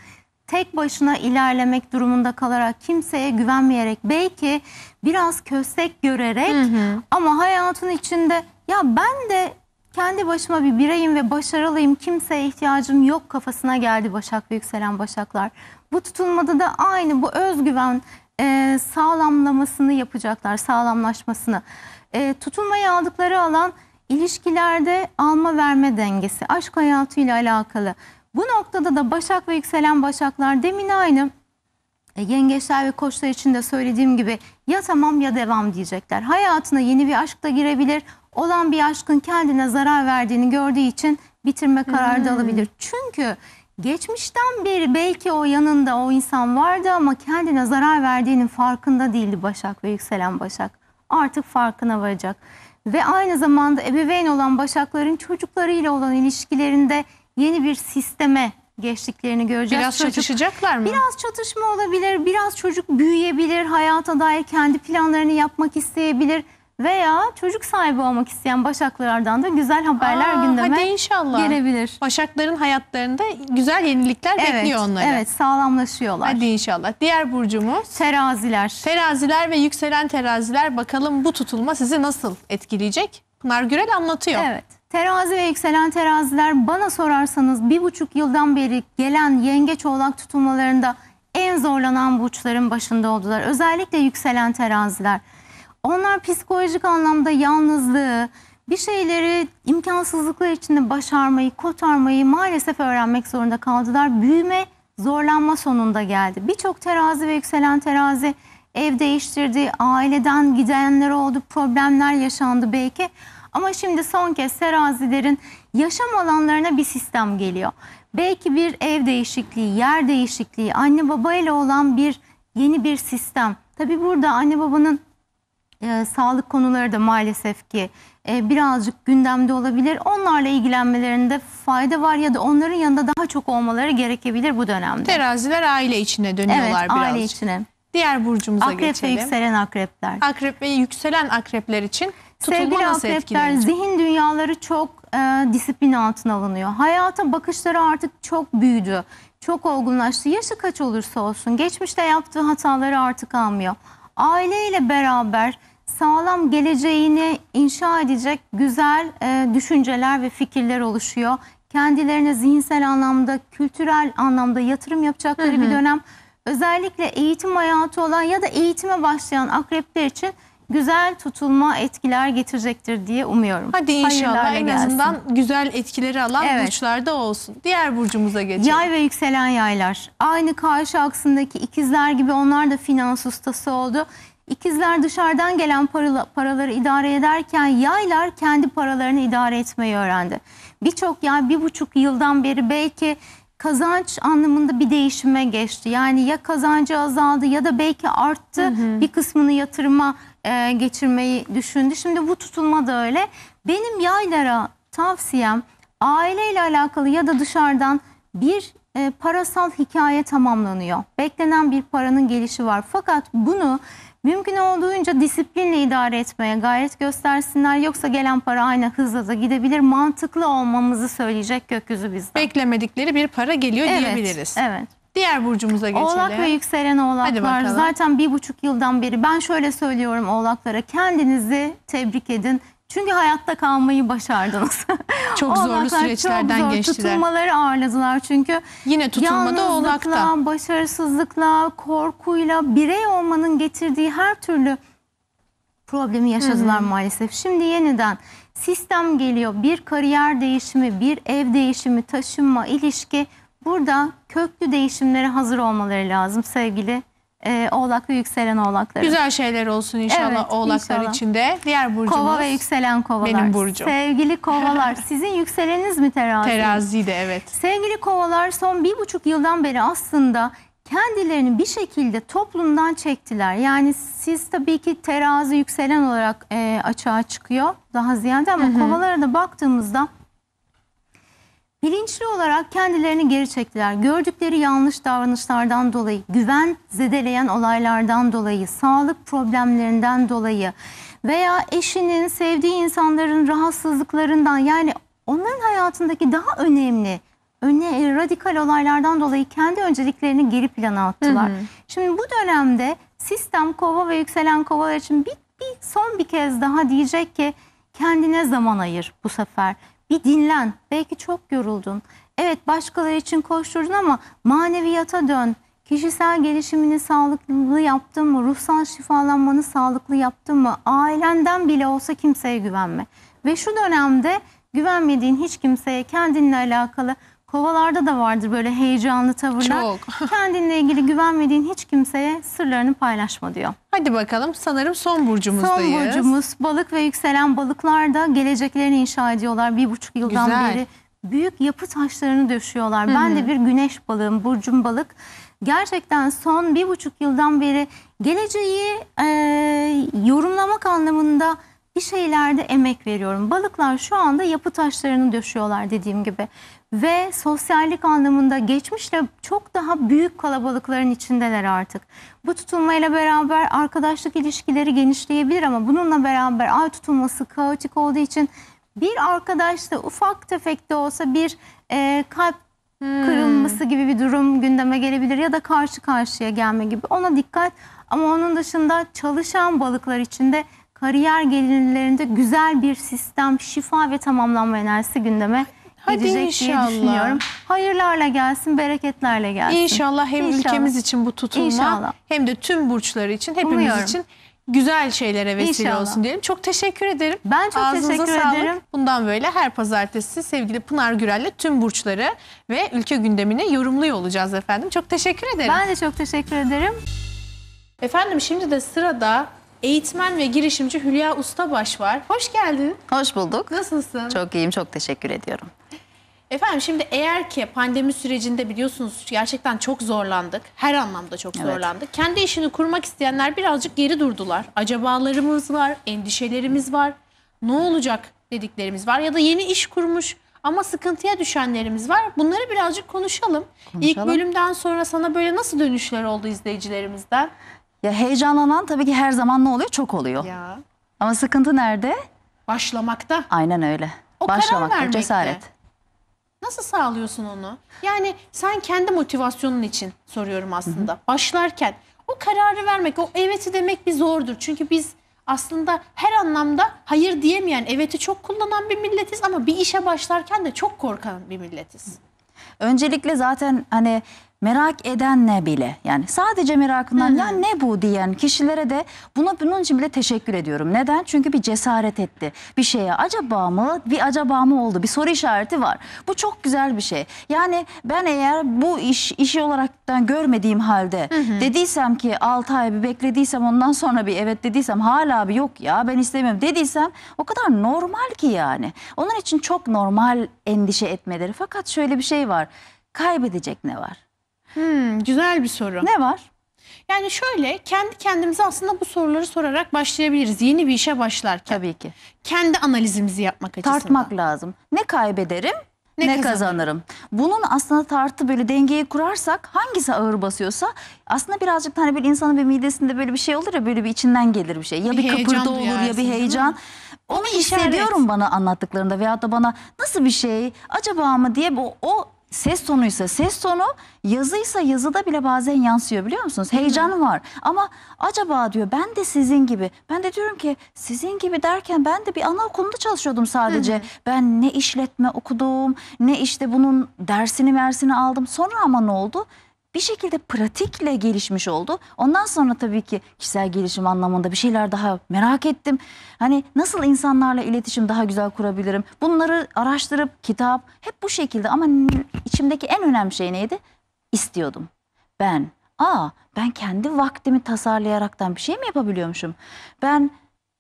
tek başına ilerlemek durumunda kalarak kimseye güvenmeyerek belki biraz köstek görerek hı hı. ama hayatın içinde ya ben de kendi başıma bir bireyim ve başarılıyım kimseye ihtiyacım yok kafasına geldi Başak ve yükselen Başaklar. Bu tutulmada da aynı bu özgüven e, sağlamlamasını yapacaklar sağlamlaşmasını. E, tutulmayı aldıkları alan ilişkilerde alma verme dengesi aşk hayatıyla alakalı. Bu noktada da Başak ve yükselen Başaklar demin aynı e, yengeçler ve koçlar için de söylediğim gibi ya tamam ya devam diyecekler. Hayatına yeni bir aşk da girebilir. Olan bir aşkın kendine zarar verdiğini gördüğü için bitirme kararı hmm. da alabilir. Çünkü geçmişten beri belki o yanında o insan vardı ama kendine zarar verdiğinin farkında değildi Başak ve yükselen Başak. Artık farkına varacak. Ve aynı zamanda ebeveyn olan Başakların çocuklarıyla olan ilişkilerinde yeni bir sisteme geçtiklerini göreceğiz. Biraz çocuk, çatışacaklar mı? Biraz çatışma olabilir, biraz çocuk büyüyebilir, hayata dair kendi planlarını yapmak isteyebilir veya çocuk sahibi olmak isteyen başaklardan da güzel haberler Aa, gündeme hadi inşallah. gelebilir. Başakların hayatlarında güzel yenilikler evet, bekliyor onları. Evet, sağlamlaşıyorlar. Hadi inşallah. Diğer burcumuz? Teraziler. Teraziler ve yükselen teraziler bakalım bu tutulma sizi nasıl etkileyecek? Pınar Gürel anlatıyor. Evet. Terazi ve yükselen teraziler bana sorarsanız bir buçuk yıldan beri gelen yengeç oğlak tutulmalarında en zorlanan burçların başında oldular. Özellikle yükselen teraziler. Onlar psikolojik anlamda yalnızlığı, bir şeyleri imkansızlıklar içinde başarmayı, kotarmayı maalesef öğrenmek zorunda kaldılar. Büyüme zorlanma sonunda geldi. Birçok terazi ve yükselen terazi ev değiştirdi, aileden gidenler oldu, problemler yaşandı belki. Ama şimdi son kez terazilerin yaşam alanlarına bir sistem geliyor. Belki bir ev değişikliği, yer değişikliği, anne baba ile olan bir yeni bir sistem. Tabi burada anne babanın e, sağlık konuları da maalesef ki e, birazcık gündemde olabilir. Onlarla ilgilenmelerinde fayda var ya da onların yanında daha çok olmaları gerekebilir bu dönemde. Teraziler aile içine dönüyorlar evet, birazcık. Evet aile içine. Diğer burcumuza akrep geçelim. Akrep ve yükselen akrepler. Akrep ve yükselen akrepler için Tutumu Sevgili akrepler zihin dünyaları çok e, disiplin altına alınıyor. Hayata bakışları artık çok büyüdü. Çok olgunlaştı. Yaşı kaç olursa olsun geçmişte yaptığı hataları artık almıyor. Aileyle beraber sağlam geleceğini inşa edecek güzel e, düşünceler ve fikirler oluşuyor. Kendilerine zihinsel anlamda, kültürel anlamda yatırım yapacakları Hı hı. bir dönem. Özellikle eğitim hayatı olan ya da eğitime başlayan akrepler için güzel tutulma etkiler getirecektir diye umuyorum. Hadi inşallah en azından güzel etkileri alan evet. burçlarda olsun. Diğer burcumuza geçelim. Yay ve yükselen yaylar. Aynı karşı aksındaki ikizler gibi onlar da finans ustası oldu. İkizler dışarıdan gelen paraları idare ederken yaylar kendi paralarını idare etmeyi öğrendi. Birçok yay bir buçuk yıldan beri belki kazanç anlamında bir değişime geçti. Yani ya kazancı azaldı ya da belki arttı hı hı. bir kısmını yatırıma e, geçirmeyi düşündü. Şimdi bu tutulma da öyle. Benim yaylara tavsiyem aileyle alakalı ya da dışarıdan bir e, parasal hikaye tamamlanıyor. Beklenen bir paranın gelişi var. Fakat bunu mümkün olduğunca disiplinle idare etmeye gayret göstersinler. Yoksa gelen para aynı hızla da gidebilir. Mantıklı olmamızı söyleyecek gökyüzü bizden. Beklemedikleri bir para geliyor evet, diyebiliriz. Evet. Diğer burcumuza geçelim. Oğlak ve yükselen oğlaklar zaten bir buçuk yıldan beri ben şöyle söylüyorum oğlaklara kendinizi tebrik edin. Çünkü hayatta kalmayı başardınız. Çok zorlu süreçlerden çok zor. geçtiler. Tutulmaları ağırladılar çünkü. Yine tutulma da oğlakta. başarısızlıkla, korkuyla, birey olmanın getirdiği her türlü problemi yaşadılar Hı -hı. maalesef. Şimdi yeniden sistem geliyor. Bir kariyer değişimi, bir ev değişimi, taşınma, ilişki Burada köklü değişimlere hazır olmaları lazım sevgili e, oğlak ve yükselen oğlaklar. Güzel şeyler olsun inşallah evet, oğlaklar inşallah. içinde. Diğer burcumuz. Kova ve yükselen kovalar. Benim burcum. Sevgili kovalar sizin yükseleniniz mi terazi? Terazi de evet. Sevgili kovalar son bir buçuk yıldan beri aslında kendilerini bir şekilde toplumdan çektiler. Yani siz tabii ki terazi yükselen olarak e, açığa çıkıyor daha ziyade ama Hı kovalara da baktığımızda Bilinçli olarak kendilerini geri çektiler. Gördükleri yanlış davranışlardan dolayı, güven zedeleyen olaylardan dolayı, sağlık problemlerinden dolayı veya eşinin, sevdiği insanların rahatsızlıklarından yani onların hayatındaki daha önemli öne e, radikal olaylardan dolayı kendi önceliklerini geri plana attılar. Hı hı. Şimdi bu dönemde sistem kova ve yükselen kovalar için bir, bir son bir kez daha diyecek ki kendine zaman ayır bu sefer bir dinlen. Belki çok yoruldun. Evet başkaları için koşturdun ama maneviyata dön. Kişisel gelişimini sağlıklı yaptın mı? Ruhsal şifalanmanı sağlıklı yaptın mı? Ailenden bile olsa kimseye güvenme. Ve şu dönemde güvenmediğin hiç kimseye kendinle alakalı Kovalarda da vardır böyle heyecanlı tavırlar. Çok. Kendinle ilgili güvenmediğin hiç kimseye sırlarını paylaşma diyor. Hadi bakalım sanırım son burcumuzdayız. Son burcumuz balık ve yükselen balıklar da geleceklerini inşa ediyorlar. Bir buçuk yıldan Güzel. beri büyük yapı taşlarını döşüyorlar. Hı -hı. Ben de bir güneş balığım, burcum balık. Gerçekten son bir buçuk yıldan beri geleceği e, yorumlamak anlamında bir şeylerde emek veriyorum. Balıklar şu anda yapı taşlarını döşüyorlar dediğim gibi ve sosyallik anlamında geçmişle çok daha büyük kalabalıkların içindeler artık. Bu tutulmayla beraber arkadaşlık ilişkileri genişleyebilir ama bununla beraber ay tutulması kaotik olduğu için bir arkadaşla ufak tefek de olsa bir e, kalp hmm. kırılması gibi bir durum gündeme gelebilir ya da karşı karşıya gelme gibi ona dikkat ama onun dışında çalışan balıklar içinde kariyer gelirlerinde güzel bir sistem, şifa ve tamamlanma enerjisi gündeme Hadi inşallah. Hayırlarla gelsin, bereketlerle gelsin. İnşallah hem inşallah. ülkemiz için bu tutulma inşallah. hem de tüm burçlar için hepimiz Umuyorum. için güzel şeylere vesile İnşallah. olsun diyelim. Çok teşekkür ederim. Ben çok Ağzınıza teşekkür sağlık. ederim. Bundan böyle her pazartesi sevgili Pınar Gürel'le tüm burçları ve ülke gündemini yorumluyor olacağız efendim. Çok teşekkür ederim. Ben de çok teşekkür ederim. Efendim şimdi de sırada eğitmen ve girişimci Hülya Ustabaş var. Hoş geldin. Hoş bulduk. Nasılsın? Çok iyiyim, çok teşekkür ediyorum. Efendim şimdi eğer ki pandemi sürecinde biliyorsunuz gerçekten çok zorlandık. Her anlamda çok evet. zorlandık. Kendi işini kurmak isteyenler birazcık geri durdular. Acabalarımız var, endişelerimiz var. Ne olacak dediklerimiz var ya da yeni iş kurmuş ama sıkıntıya düşenlerimiz var. Bunları birazcık konuşalım. konuşalım. İlk bölümden sonra sana böyle nasıl dönüşler oldu izleyicilerimizden? Ya heyecanlanan tabii ki her zaman ne oluyor? Çok oluyor. Ya. Ama sıkıntı nerede? Başlamakta. Aynen öyle. O Başlamakta, cesaret. Nasıl sağlıyorsun onu? Yani sen kendi motivasyonun için soruyorum aslında. Hı hı. Başlarken o kararı vermek, o evet'i demek bir zordur. Çünkü biz aslında her anlamda hayır diyemeyen, evet'i çok kullanan bir milletiz ama bir işe başlarken de çok korkan bir milletiz. Öncelikle zaten hani merak edenle bile yani sadece merakından ya ne bu diyen kişilere de buna bunun için bile teşekkür ediyorum. Neden? Çünkü bir cesaret etti. Bir şeye acaba mı? Bir acaba mı oldu? Bir soru işareti var. Bu çok güzel bir şey. Yani ben eğer bu iş işi olaraktan görmediğim halde hı hı. dediysem ki 6 ay bir beklediysem ondan sonra bir evet dediysem hala bir yok ya ben istemiyorum dediysem o kadar normal ki yani. Onun için çok normal endişe etmeleri. Fakat şöyle bir şey var. Kaybedecek ne var? Hmm, güzel bir soru. Ne var? Yani şöyle kendi kendimize aslında bu soruları sorarak başlayabiliriz. Yeni bir işe başlarken. Tabii ki. Kendi analizimizi yapmak açısından. Tartmak lazım. Ne kaybederim? Ne, ne kazanırım? kazanırım? Bunun aslında tartı böyle dengeyi kurarsak hangisi ağır basıyorsa aslında birazcık hani bir insanın bir midesinde böyle bir şey olur ya böyle bir içinden gelir bir şey. Ya bir, bir kıpırda olur ya bir heyecan. Onu hissediyorum bana anlattıklarında veyahut da bana nasıl bir şey acaba mı diye bu o ses tonuysa ses tonu, yazıysa yazıda bile bazen yansıyor biliyor musunuz? Heyecan var. Ama acaba diyor ben de sizin gibi. Ben de diyorum ki sizin gibi derken ben de bir anaokulunda çalışıyordum sadece. ben ne işletme okudum, ne işte bunun dersini mersini aldım. Sonra ama ne oldu? bir şekilde pratikle gelişmiş oldu. Ondan sonra tabii ki kişisel gelişim anlamında bir şeyler daha merak ettim. Hani nasıl insanlarla iletişim daha güzel kurabilirim? Bunları araştırıp kitap hep bu şekilde ama içimdeki en önemli şey neydi? İstiyordum. Ben aa ben kendi vaktimi tasarlayaraktan bir şey mi yapabiliyormuşum? Ben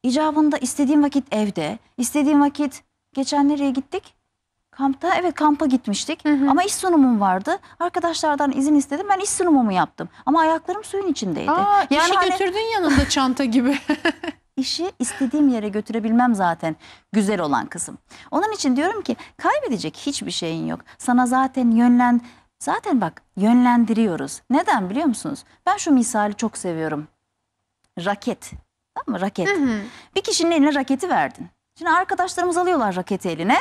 icabında istediğim vakit evde, istediğim vakit geçen gittik? Kampta evet kampa gitmiştik hı hı. ama iş sunumum vardı. Arkadaşlardan izin istedim ben iş sunumumu yaptım. Ama ayaklarım suyun içindeydi. Aa, yani işi hani... götürdün yanında çanta gibi. işi istediğim yere götürebilmem zaten güzel olan kızım Onun için diyorum ki kaybedecek hiçbir şeyin yok. Sana zaten yönlen zaten bak yönlendiriyoruz. Neden biliyor musunuz? Ben şu misali çok seviyorum. Raket. Tamam mı? Raket. Hı hı. Bir kişinin eline raketi verdin. Şimdi arkadaşlarımız alıyorlar raketi eline.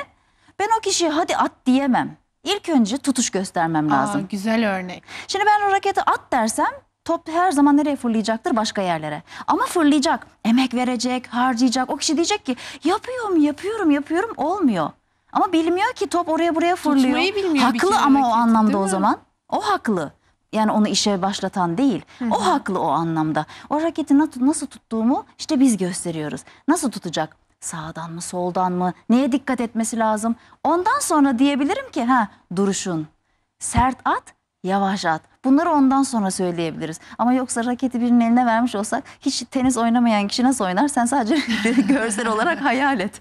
Ben o kişiye hadi at diyemem. İlk önce tutuş göstermem lazım. Aa, güzel örnek. Şimdi ben o raketi at dersem top her zaman nereye fırlayacaktır? Başka yerlere. Ama fırlayacak, emek verecek, harcayacak. O kişi diyecek ki yapıyorum, yapıyorum, yapıyorum olmuyor. Ama bilmiyor ki top oraya buraya fırlıyor. Tutmayı bilmiyor haklı ama o anlamda o zaman. O haklı. Yani onu işe başlatan değil. Hı -hı. O haklı o anlamda. O raketi nasıl tuttuğumu işte biz gösteriyoruz. Nasıl tutacak? Sağdan mı soldan mı? Neye dikkat etmesi lazım? Ondan sonra diyebilirim ki ha duruşun. Sert at, yavaş at. Bunları ondan sonra söyleyebiliriz. Ama yoksa raketi birinin eline vermiş olsak hiç tenis oynamayan kişi nasıl oynar? Sen sadece görsel olarak hayal et.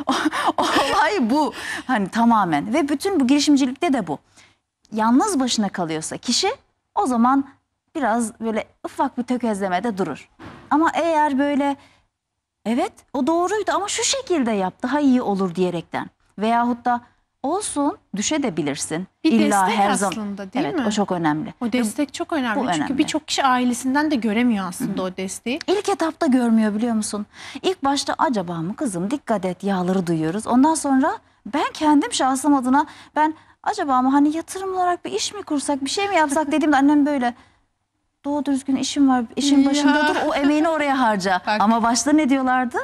Olay bu. Hani tamamen. Ve bütün bu girişimcilikte de bu. Yalnız başına kalıyorsa kişi o zaman biraz böyle ufak bir tökezlemede durur. Ama eğer böyle Evet o doğruydu ama şu şekilde yap daha iyi olur diyerekten. Veyahut da olsun düşe de bilirsin. Bir İlla destek her aslında değil evet, mi? Evet o çok önemli. O destek çok önemli. Bu Çünkü birçok kişi ailesinden de göremiyor aslında Hı -hı. o desteği. İlk etapta görmüyor biliyor musun? İlk başta acaba mı kızım dikkat et yağları duyuyoruz. Ondan sonra ben kendim şahsım adına ben acaba mı hani yatırım olarak bir iş mi kursak bir şey mi yapsak dediğimde annem böyle doğru düzgün işim var. işin ya. başında dur o emeğini oraya harca. Bak. Ama başta ne diyorlardı?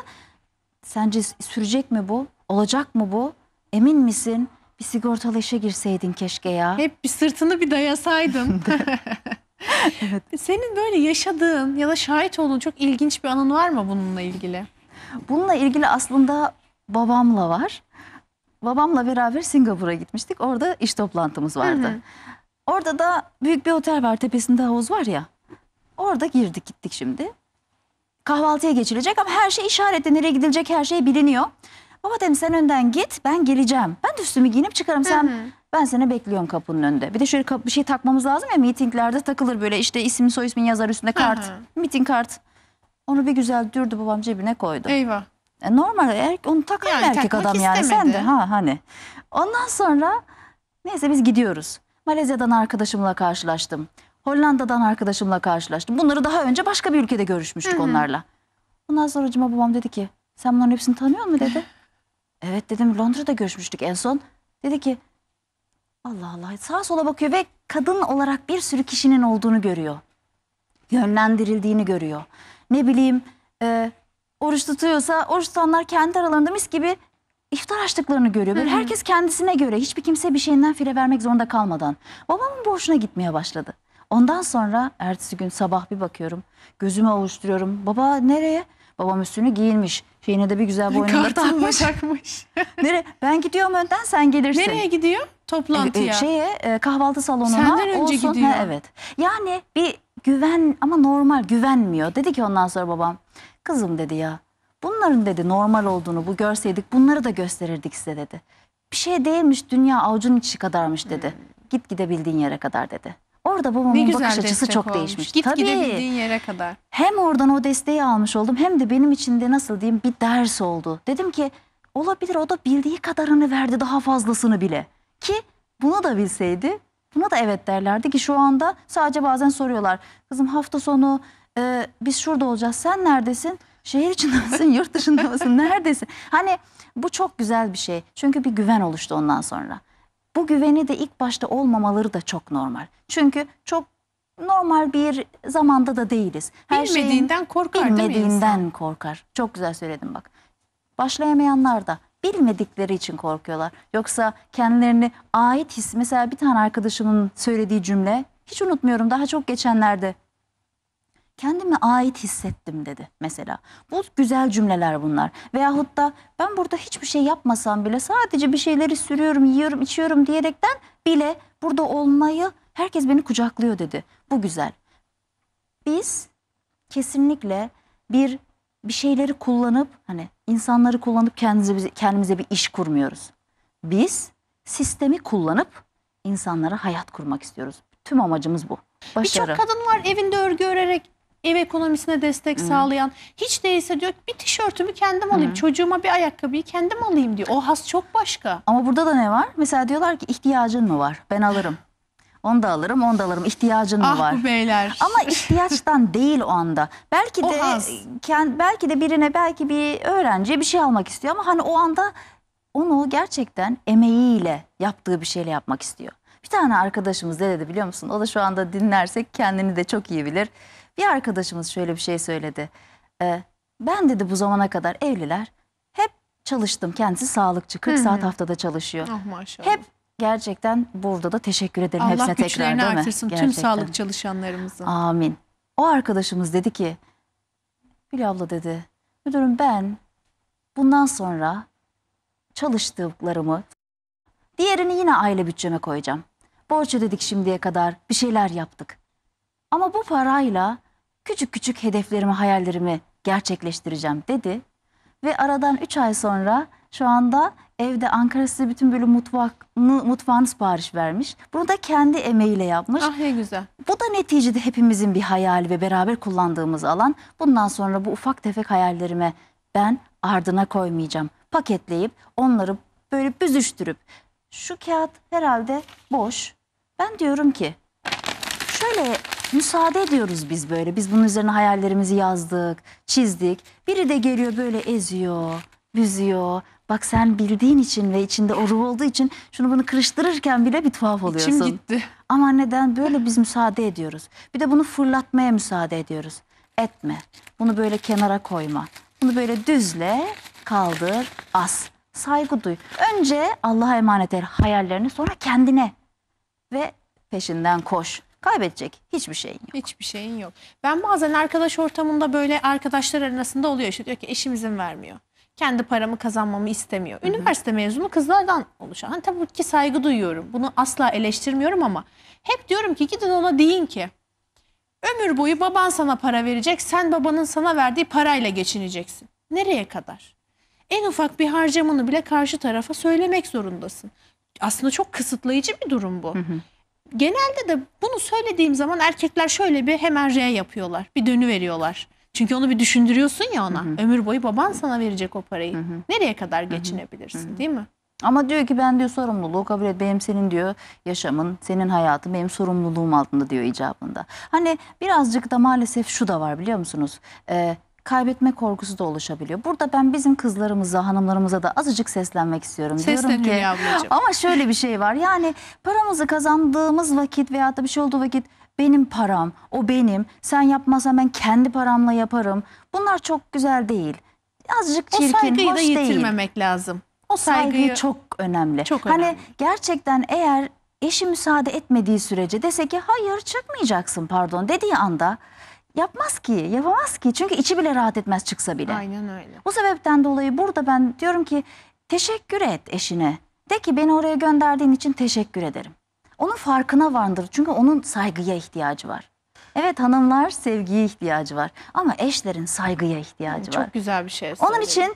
Sence sürecek mi bu? Olacak mı bu? Emin misin? Bir sigortalı işe girseydin keşke ya. Hep bir sırtını bir dayasaydın. evet. Senin böyle yaşadığın ya da şahit olduğun çok ilginç bir anın var mı bununla ilgili? Bununla ilgili aslında babamla var. Babamla beraber Singapur'a gitmiştik. Orada iş toplantımız vardı. Hı hı. Orada da büyük bir otel var tepesinde havuz var ya. Orada girdik gittik şimdi. Kahvaltıya geçilecek ama her şey işaretle Nereye gidilecek her şey biliniyor. Baba dedim sen önden git ben geleceğim. Ben üstümü giyinip çıkarım sen. Ben seni bekliyorum kapının önünde. Bir de şöyle bir şey takmamız lazım ya mitinglerde takılır böyle işte isim soy ismin yazar üstünde kart. meeting kart. Onu bir güzel dürdü babam cebine koydu. Eyvah. E, normal er, onu takan yani, erkek adam istemedi. yani sen de ha hani. Ondan sonra neyse biz gidiyoruz. Malezya'dan arkadaşımla karşılaştım. Hollanda'dan arkadaşımla karşılaştım. Bunları daha önce başka bir ülkede görüşmüştük Hı-hı. onlarla. Ondan sonra cuma babam dedi ki sen bunların hepsini tanıyor musun dedi. evet dedim Londra'da görüşmüştük en son. Dedi ki Allah Allah sağa sola bakıyor ve kadın olarak bir sürü kişinin olduğunu görüyor. Yönlendirildiğini görüyor. Ne bileyim e, oruç tutuyorsa oruç tutanlar kendi aralarında mis gibi iftar açtıklarını görüyor. Böyle herkes kendisine göre hiçbir kimse bir şeyinden fire vermek zorunda kalmadan. Babamın borçuna gitmeye başladı. Ondan sonra ertesi gün sabah bir bakıyorum. Gözümü avuşturuyorum. Baba nereye? Babam üstünü giyinmiş. Şeyine de bir güzel boynunu Kartını takmış. takmış. Nereye? Ben gidiyorum önden sen gelirsin. Nereye gidiyor? Toplantıya. E, e, şeye e, kahvaltı salonuna Senden önce olsun. gidiyor. evet. Yani bir güven ama normal güvenmiyor. Dedi ki ondan sonra babam kızım dedi ya Bunların dedi normal olduğunu bu görseydik bunları da gösterirdik size dedi. Bir şey değilmiş dünya avucun içi kadarmış dedi. Hmm. Git gidebildiğin yere kadar dedi. Orada babamın bakış açısı çok olmuş. değişmiş. Git Tabii, gidebildiğin yere kadar. Hem oradan o desteği almış oldum hem de benim için de nasıl diyeyim bir ders oldu. Dedim ki olabilir o da bildiği kadarını verdi daha fazlasını bile. Ki bunu da bilseydi buna da evet derlerdi ki şu anda sadece bazen soruyorlar. Kızım hafta sonu e, biz şurada olacağız sen neredesin? Şehir içinde misin, yurt dışında mısın, neredesin? Hani bu çok güzel bir şey. Çünkü bir güven oluştu ondan sonra. Bu güveni de ilk başta olmamaları da çok normal. Çünkü çok normal bir zamanda da değiliz. Her bilmediğinden şeyin, korkar Bilmediğinden değil mi korkar. Çok güzel söyledin bak. Başlayamayanlar da bilmedikleri için korkuyorlar. Yoksa kendilerini ait his. Mesela bir tane arkadaşımın söylediği cümle hiç unutmuyorum daha çok geçenlerde kendime ait hissettim dedi mesela. Bu güzel cümleler bunlar. Veyahut da ben burada hiçbir şey yapmasam bile sadece bir şeyleri sürüyorum, yiyorum, içiyorum diyerekten bile burada olmayı herkes beni kucaklıyor dedi. Bu güzel. Biz kesinlikle bir bir şeyleri kullanıp hani insanları kullanıp kendimize kendimize bir iş kurmuyoruz. Biz sistemi kullanıp insanlara hayat kurmak istiyoruz. Tüm amacımız bu. Birçok kadın var evinde örgü örerek ev ekonomisine destek Hı. sağlayan hiç değilse diyor bir tişörtümü kendim alayım Hı. çocuğuma bir ayakkabıyı kendim alayım diyor. O has çok başka. Ama burada da ne var? Mesela diyorlar ki ihtiyacın mı var? Ben alırım. Onu da alırım, onu da alırım. İhtiyacın mı ah var? Ah beyler. Ama ihtiyaçtan değil o anda. Belki de kend, belki de birine, belki bir öğrenciye bir şey almak istiyor ama hani o anda onu gerçekten emeğiyle yaptığı bir şeyle yapmak istiyor. Bir tane arkadaşımız ne dedi biliyor musun? O da şu anda dinlersek kendini de çok iyi bilir. Bir arkadaşımız şöyle bir şey söyledi. Ee, ben dedi bu zamana kadar evliler hep çalıştım. Kendisi sağlıkçı 40 Hı-hı. saat haftada çalışıyor. Ah maşallah. Hep gerçekten burada da teşekkür ederim Allah hepsine tekrar Allah güçlerini artırsın gerçekten. tüm sağlık çalışanlarımızın. Amin. O arkadaşımız dedi ki Gül abla dedi müdürüm ben bundan sonra çalıştıklarımı diğerini yine aile bütçeme koyacağım. Borç ödedik şimdiye kadar bir şeyler yaptık. Ama bu parayla küçük küçük hedeflerimi, hayallerimi gerçekleştireceğim dedi. Ve aradan 3 ay sonra şu anda evde Ankara size bütün böyle mutfağını, mutfağını sipariş vermiş. Bunu da kendi emeğiyle yapmış. Ah ne güzel. Bu da neticede hepimizin bir hayali ve beraber kullandığımız alan. Bundan sonra bu ufak tefek hayallerime ben ardına koymayacağım. Paketleyip onları böyle büzüştürüp şu kağıt herhalde boş. Ben diyorum ki şöyle Müsaade ediyoruz biz böyle. Biz bunun üzerine hayallerimizi yazdık, çizdik. Biri de geliyor böyle eziyor, büzüyor. Bak sen bildiğin için ve içinde o ruh olduğu için şunu bunu kırıştırırken bile bir tuhaf oluyorsun. İçim gitti. Ama neden böyle biz müsaade ediyoruz. Bir de bunu fırlatmaya müsaade ediyoruz. Etme. Bunu böyle kenara koyma. Bunu böyle düzle, kaldır, as. Saygı duy. Önce Allah'a emanet et hayallerini sonra kendine ve peşinden koş. Kaybedecek hiçbir şeyin yok. Hiçbir şeyin yok. Ben bazen arkadaş ortamında böyle arkadaşlar arasında oluyor işte diyor ki eşim izin vermiyor. Kendi paramı kazanmamı istemiyor. Üniversite mezunu kızlardan oluşan. Hani tabii ki saygı duyuyorum. Bunu asla eleştirmiyorum ama hep diyorum ki gidin ona deyin ki ömür boyu baban sana para verecek. Sen babanın sana verdiği parayla geçineceksin. Nereye kadar? En ufak bir harcamını bile karşı tarafa söylemek zorundasın aslında çok kısıtlayıcı bir durum bu. Hı hı genelde de bunu söylediğim zaman erkekler şöyle bir hemen R yapıyorlar. Bir dönü veriyorlar. Çünkü onu bir düşündürüyorsun ya ona. Hı hı. Ömür boyu baban sana verecek o parayı. Hı hı. Nereye kadar geçinebilirsin hı hı. değil mi? Ama diyor ki ben diyor sorumluluğu kabul et. Benim senin diyor yaşamın, senin hayatın benim sorumluluğum altında diyor icabında. Hani birazcık da maalesef şu da var biliyor musunuz? Ee, kaybetme korkusu da oluşabiliyor. Burada ben bizim kızlarımıza, hanımlarımıza da azıcık seslenmek istiyorum. Seslenin Diyorum ki, ablacığım. Ama şöyle bir şey var. Yani paramızı kazandığımız vakit veya da bir şey olduğu vakit benim param, o benim, sen yapmazsan ben kendi paramla yaparım. Bunlar çok güzel değil. Azıcık çirkin, o saygıyı da yitirmemek değil. lazım. O saygıyı, saygıyı çok önemli. Çok hani önemli. Hani gerçekten eğer eşi müsaade etmediği sürece dese ki hayır çıkmayacaksın pardon dediği anda Yapmaz ki, yapamaz ki. Çünkü içi bile rahat etmez çıksa bile. Aynen öyle. Bu sebepten dolayı burada ben diyorum ki teşekkür et eşine. De ki beni oraya gönderdiğin için teşekkür ederim. Onun farkına vardır. Çünkü onun saygıya ihtiyacı var. Evet hanımlar sevgiye ihtiyacı var ama eşlerin saygıya ihtiyacı yani var. Çok güzel bir şey söyledin. Onun için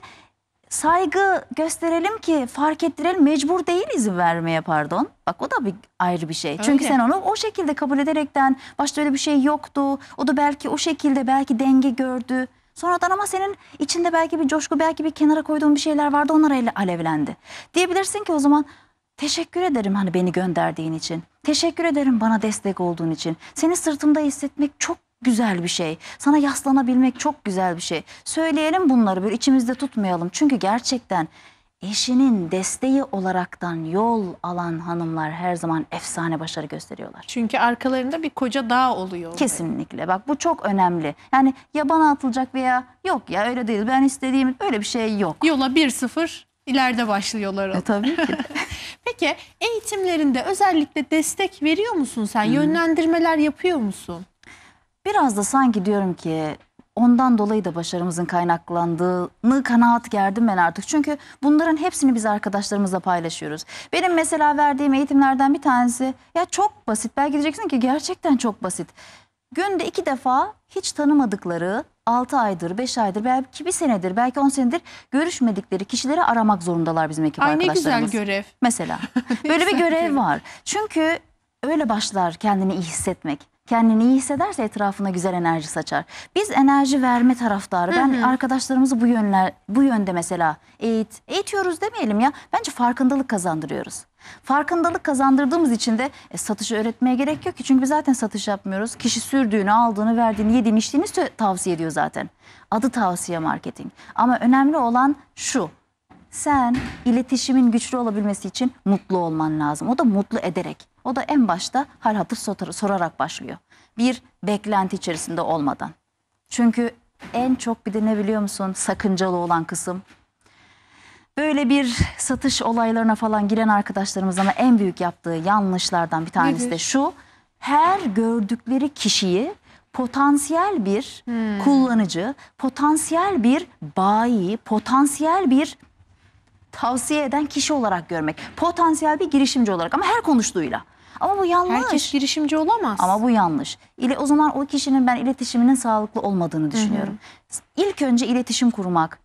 saygı gösterelim ki fark ettirelim mecbur değil izin vermeye pardon. Bak o da bir ayrı bir şey. Öyle. Çünkü sen onu o şekilde kabul ederekten başta öyle bir şey yoktu. O da belki o şekilde belki denge gördü. Sonradan ama senin içinde belki bir coşku belki bir kenara koyduğun bir şeyler vardı onlar ele alevlendi. Diyebilirsin ki o zaman teşekkür ederim hani beni gönderdiğin için. Teşekkür ederim bana destek olduğun için. Seni sırtımda hissetmek çok güzel bir şey. Sana yaslanabilmek çok güzel bir şey. Söyleyelim bunları böyle içimizde tutmayalım. Çünkü gerçekten eşinin desteği olaraktan yol alan hanımlar her zaman efsane başarı gösteriyorlar. Çünkü arkalarında bir koca dağ oluyor. Kesinlikle bak bu çok önemli. Yani ya bana atılacak veya yok ya öyle değil ben istediğim öyle bir şey yok. Yola bir sıfır ileride başlıyorlar. E, tabii ki. Peki eğitimlerinde özellikle destek veriyor musun sen? Hı. Yönlendirmeler yapıyor musun? Biraz da sanki diyorum ki ondan dolayı da başarımızın kaynaklandığını kanaat gerdim ben artık. Çünkü bunların hepsini biz arkadaşlarımızla paylaşıyoruz. Benim mesela verdiğim eğitimlerden bir tanesi ya çok basit. Belki diyeceksin ki gerçekten çok basit. Günde iki defa hiç tanımadıkları 6 aydır, 5 aydır, belki bir senedir, belki 10 senedir görüşmedikleri kişileri aramak zorundalar bizim ekip Ay, arkadaşlarımız. Ay ne güzel görev. Mesela. Böyle bir görev var. Çünkü öyle başlar kendini iyi hissetmek kendini iyi hissederse etrafına güzel enerji saçar. Biz enerji verme taraftarı. Ben hı hı. arkadaşlarımızı bu yönler bu yönde mesela eğit eğitiyoruz demeyelim ya. Bence farkındalık kazandırıyoruz. Farkındalık kazandırdığımız için de e, satışı öğretmeye gerek yok ki. Çünkü biz zaten satış yapmıyoruz. Kişi sürdüğünü, aldığını, verdiğini, yediğini, içtiğini tavsiye ediyor zaten. Adı tavsiye marketing. Ama önemli olan şu. Sen iletişimin güçlü olabilmesi için mutlu olman lazım. O da mutlu ederek. O da en başta hal hatır sorarak başlıyor. Bir beklenti içerisinde olmadan. Çünkü en çok bir de ne biliyor musun sakıncalı olan kısım. Böyle bir satış olaylarına falan giren arkadaşlarımızın en büyük yaptığı yanlışlardan bir tanesi Nedir? de şu. Her gördükleri kişiyi potansiyel bir hmm. kullanıcı, potansiyel bir bayi, potansiyel bir tavsiye eden kişi olarak görmek. Potansiyel bir girişimci olarak ama her konuştuğuyla. Ama bu yanlış. Herkes girişimci olamaz. Ama bu yanlış. İle, o zaman o kişinin ben iletişiminin sağlıklı olmadığını düşünüyorum. Hı hı. İlk önce iletişim kurmak.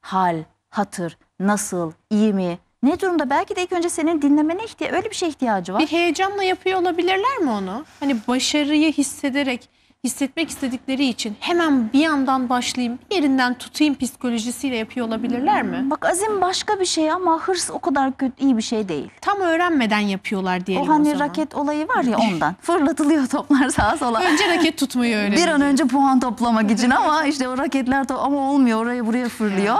Hal, hatır, nasıl, iyi mi, ne durumda? Belki de ilk önce senin dinlemene ihtiya öyle bir şey ihtiyacı var. Bir heyecanla yapıyor olabilirler mi onu? Hani başarıyı hissederek hissetmek istedikleri için hemen bir yandan başlayayım, bir yerinden tutayım psikolojisiyle yapıyor olabilirler mi? Bak azim başka bir şey ama hırs o kadar kötü iyi bir şey değil. Tam öğrenmeden yapıyorlar diyelim o, hani o zaman. raket olayı var ya ondan. Fırlatılıyor toplar sağa sola. Önce raket tutmayı öğreniyor. Bir an önce puan toplamak için ama işte o raketler to ama olmuyor oraya buraya fırlıyor.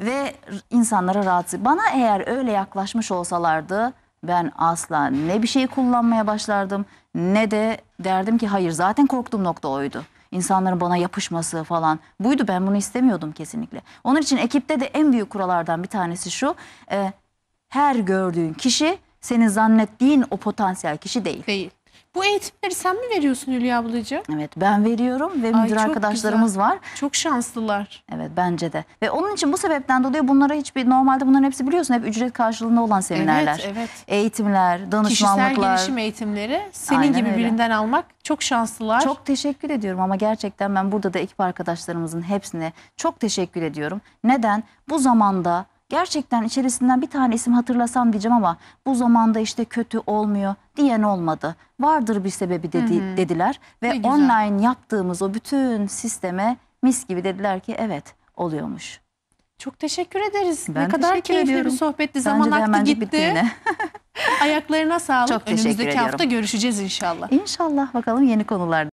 Ve insanlara rahatsız. Bana eğer öyle yaklaşmış olsalardı ben asla ne bir şey kullanmaya başlardım ne de derdim ki hayır zaten korktuğum nokta oydu. İnsanların bana yapışması falan buydu ben bunu istemiyordum kesinlikle. Onun için ekipte de en büyük kurallardan bir tanesi şu e, her gördüğün kişi senin zannettiğin o potansiyel kişi değil. Değil. Bu eğitimleri sen mi veriyorsun Hülya ablacığım? Evet ben veriyorum ve müdür çok arkadaşlarımız güzel. var. Çok şanslılar. Evet bence de. Ve onun için bu sebepten dolayı bunlara hiçbir normalde bunların hepsi biliyorsun hep ücret karşılığında olan seminerler. Evet, evet. Eğitimler, danışmanlıklar. Kişisel gelişim eğitimleri senin Aynen gibi öyle. birinden almak çok şanslılar. Çok teşekkür ediyorum ama gerçekten ben burada da ekip arkadaşlarımızın hepsine çok teşekkür ediyorum. Neden? Bu zamanda gerçekten içerisinden bir tane isim hatırlasam diyeceğim ama bu zamanda işte kötü olmuyor diyen olmadı. Vardır bir sebebi dedi, hı hı. dediler ve online yaptığımız o bütün sisteme mis gibi dediler ki evet oluyormuş. Çok teşekkür ederiz. Ben ne kadar teşekkür keyifli ediyorum. bir sohbetti. Bence Zaman aktı gitti. Ayaklarına sağlık. Çok teşekkür Önümüzdeki ediyorum. hafta görüşeceğiz inşallah. İnşallah bakalım yeni konularda.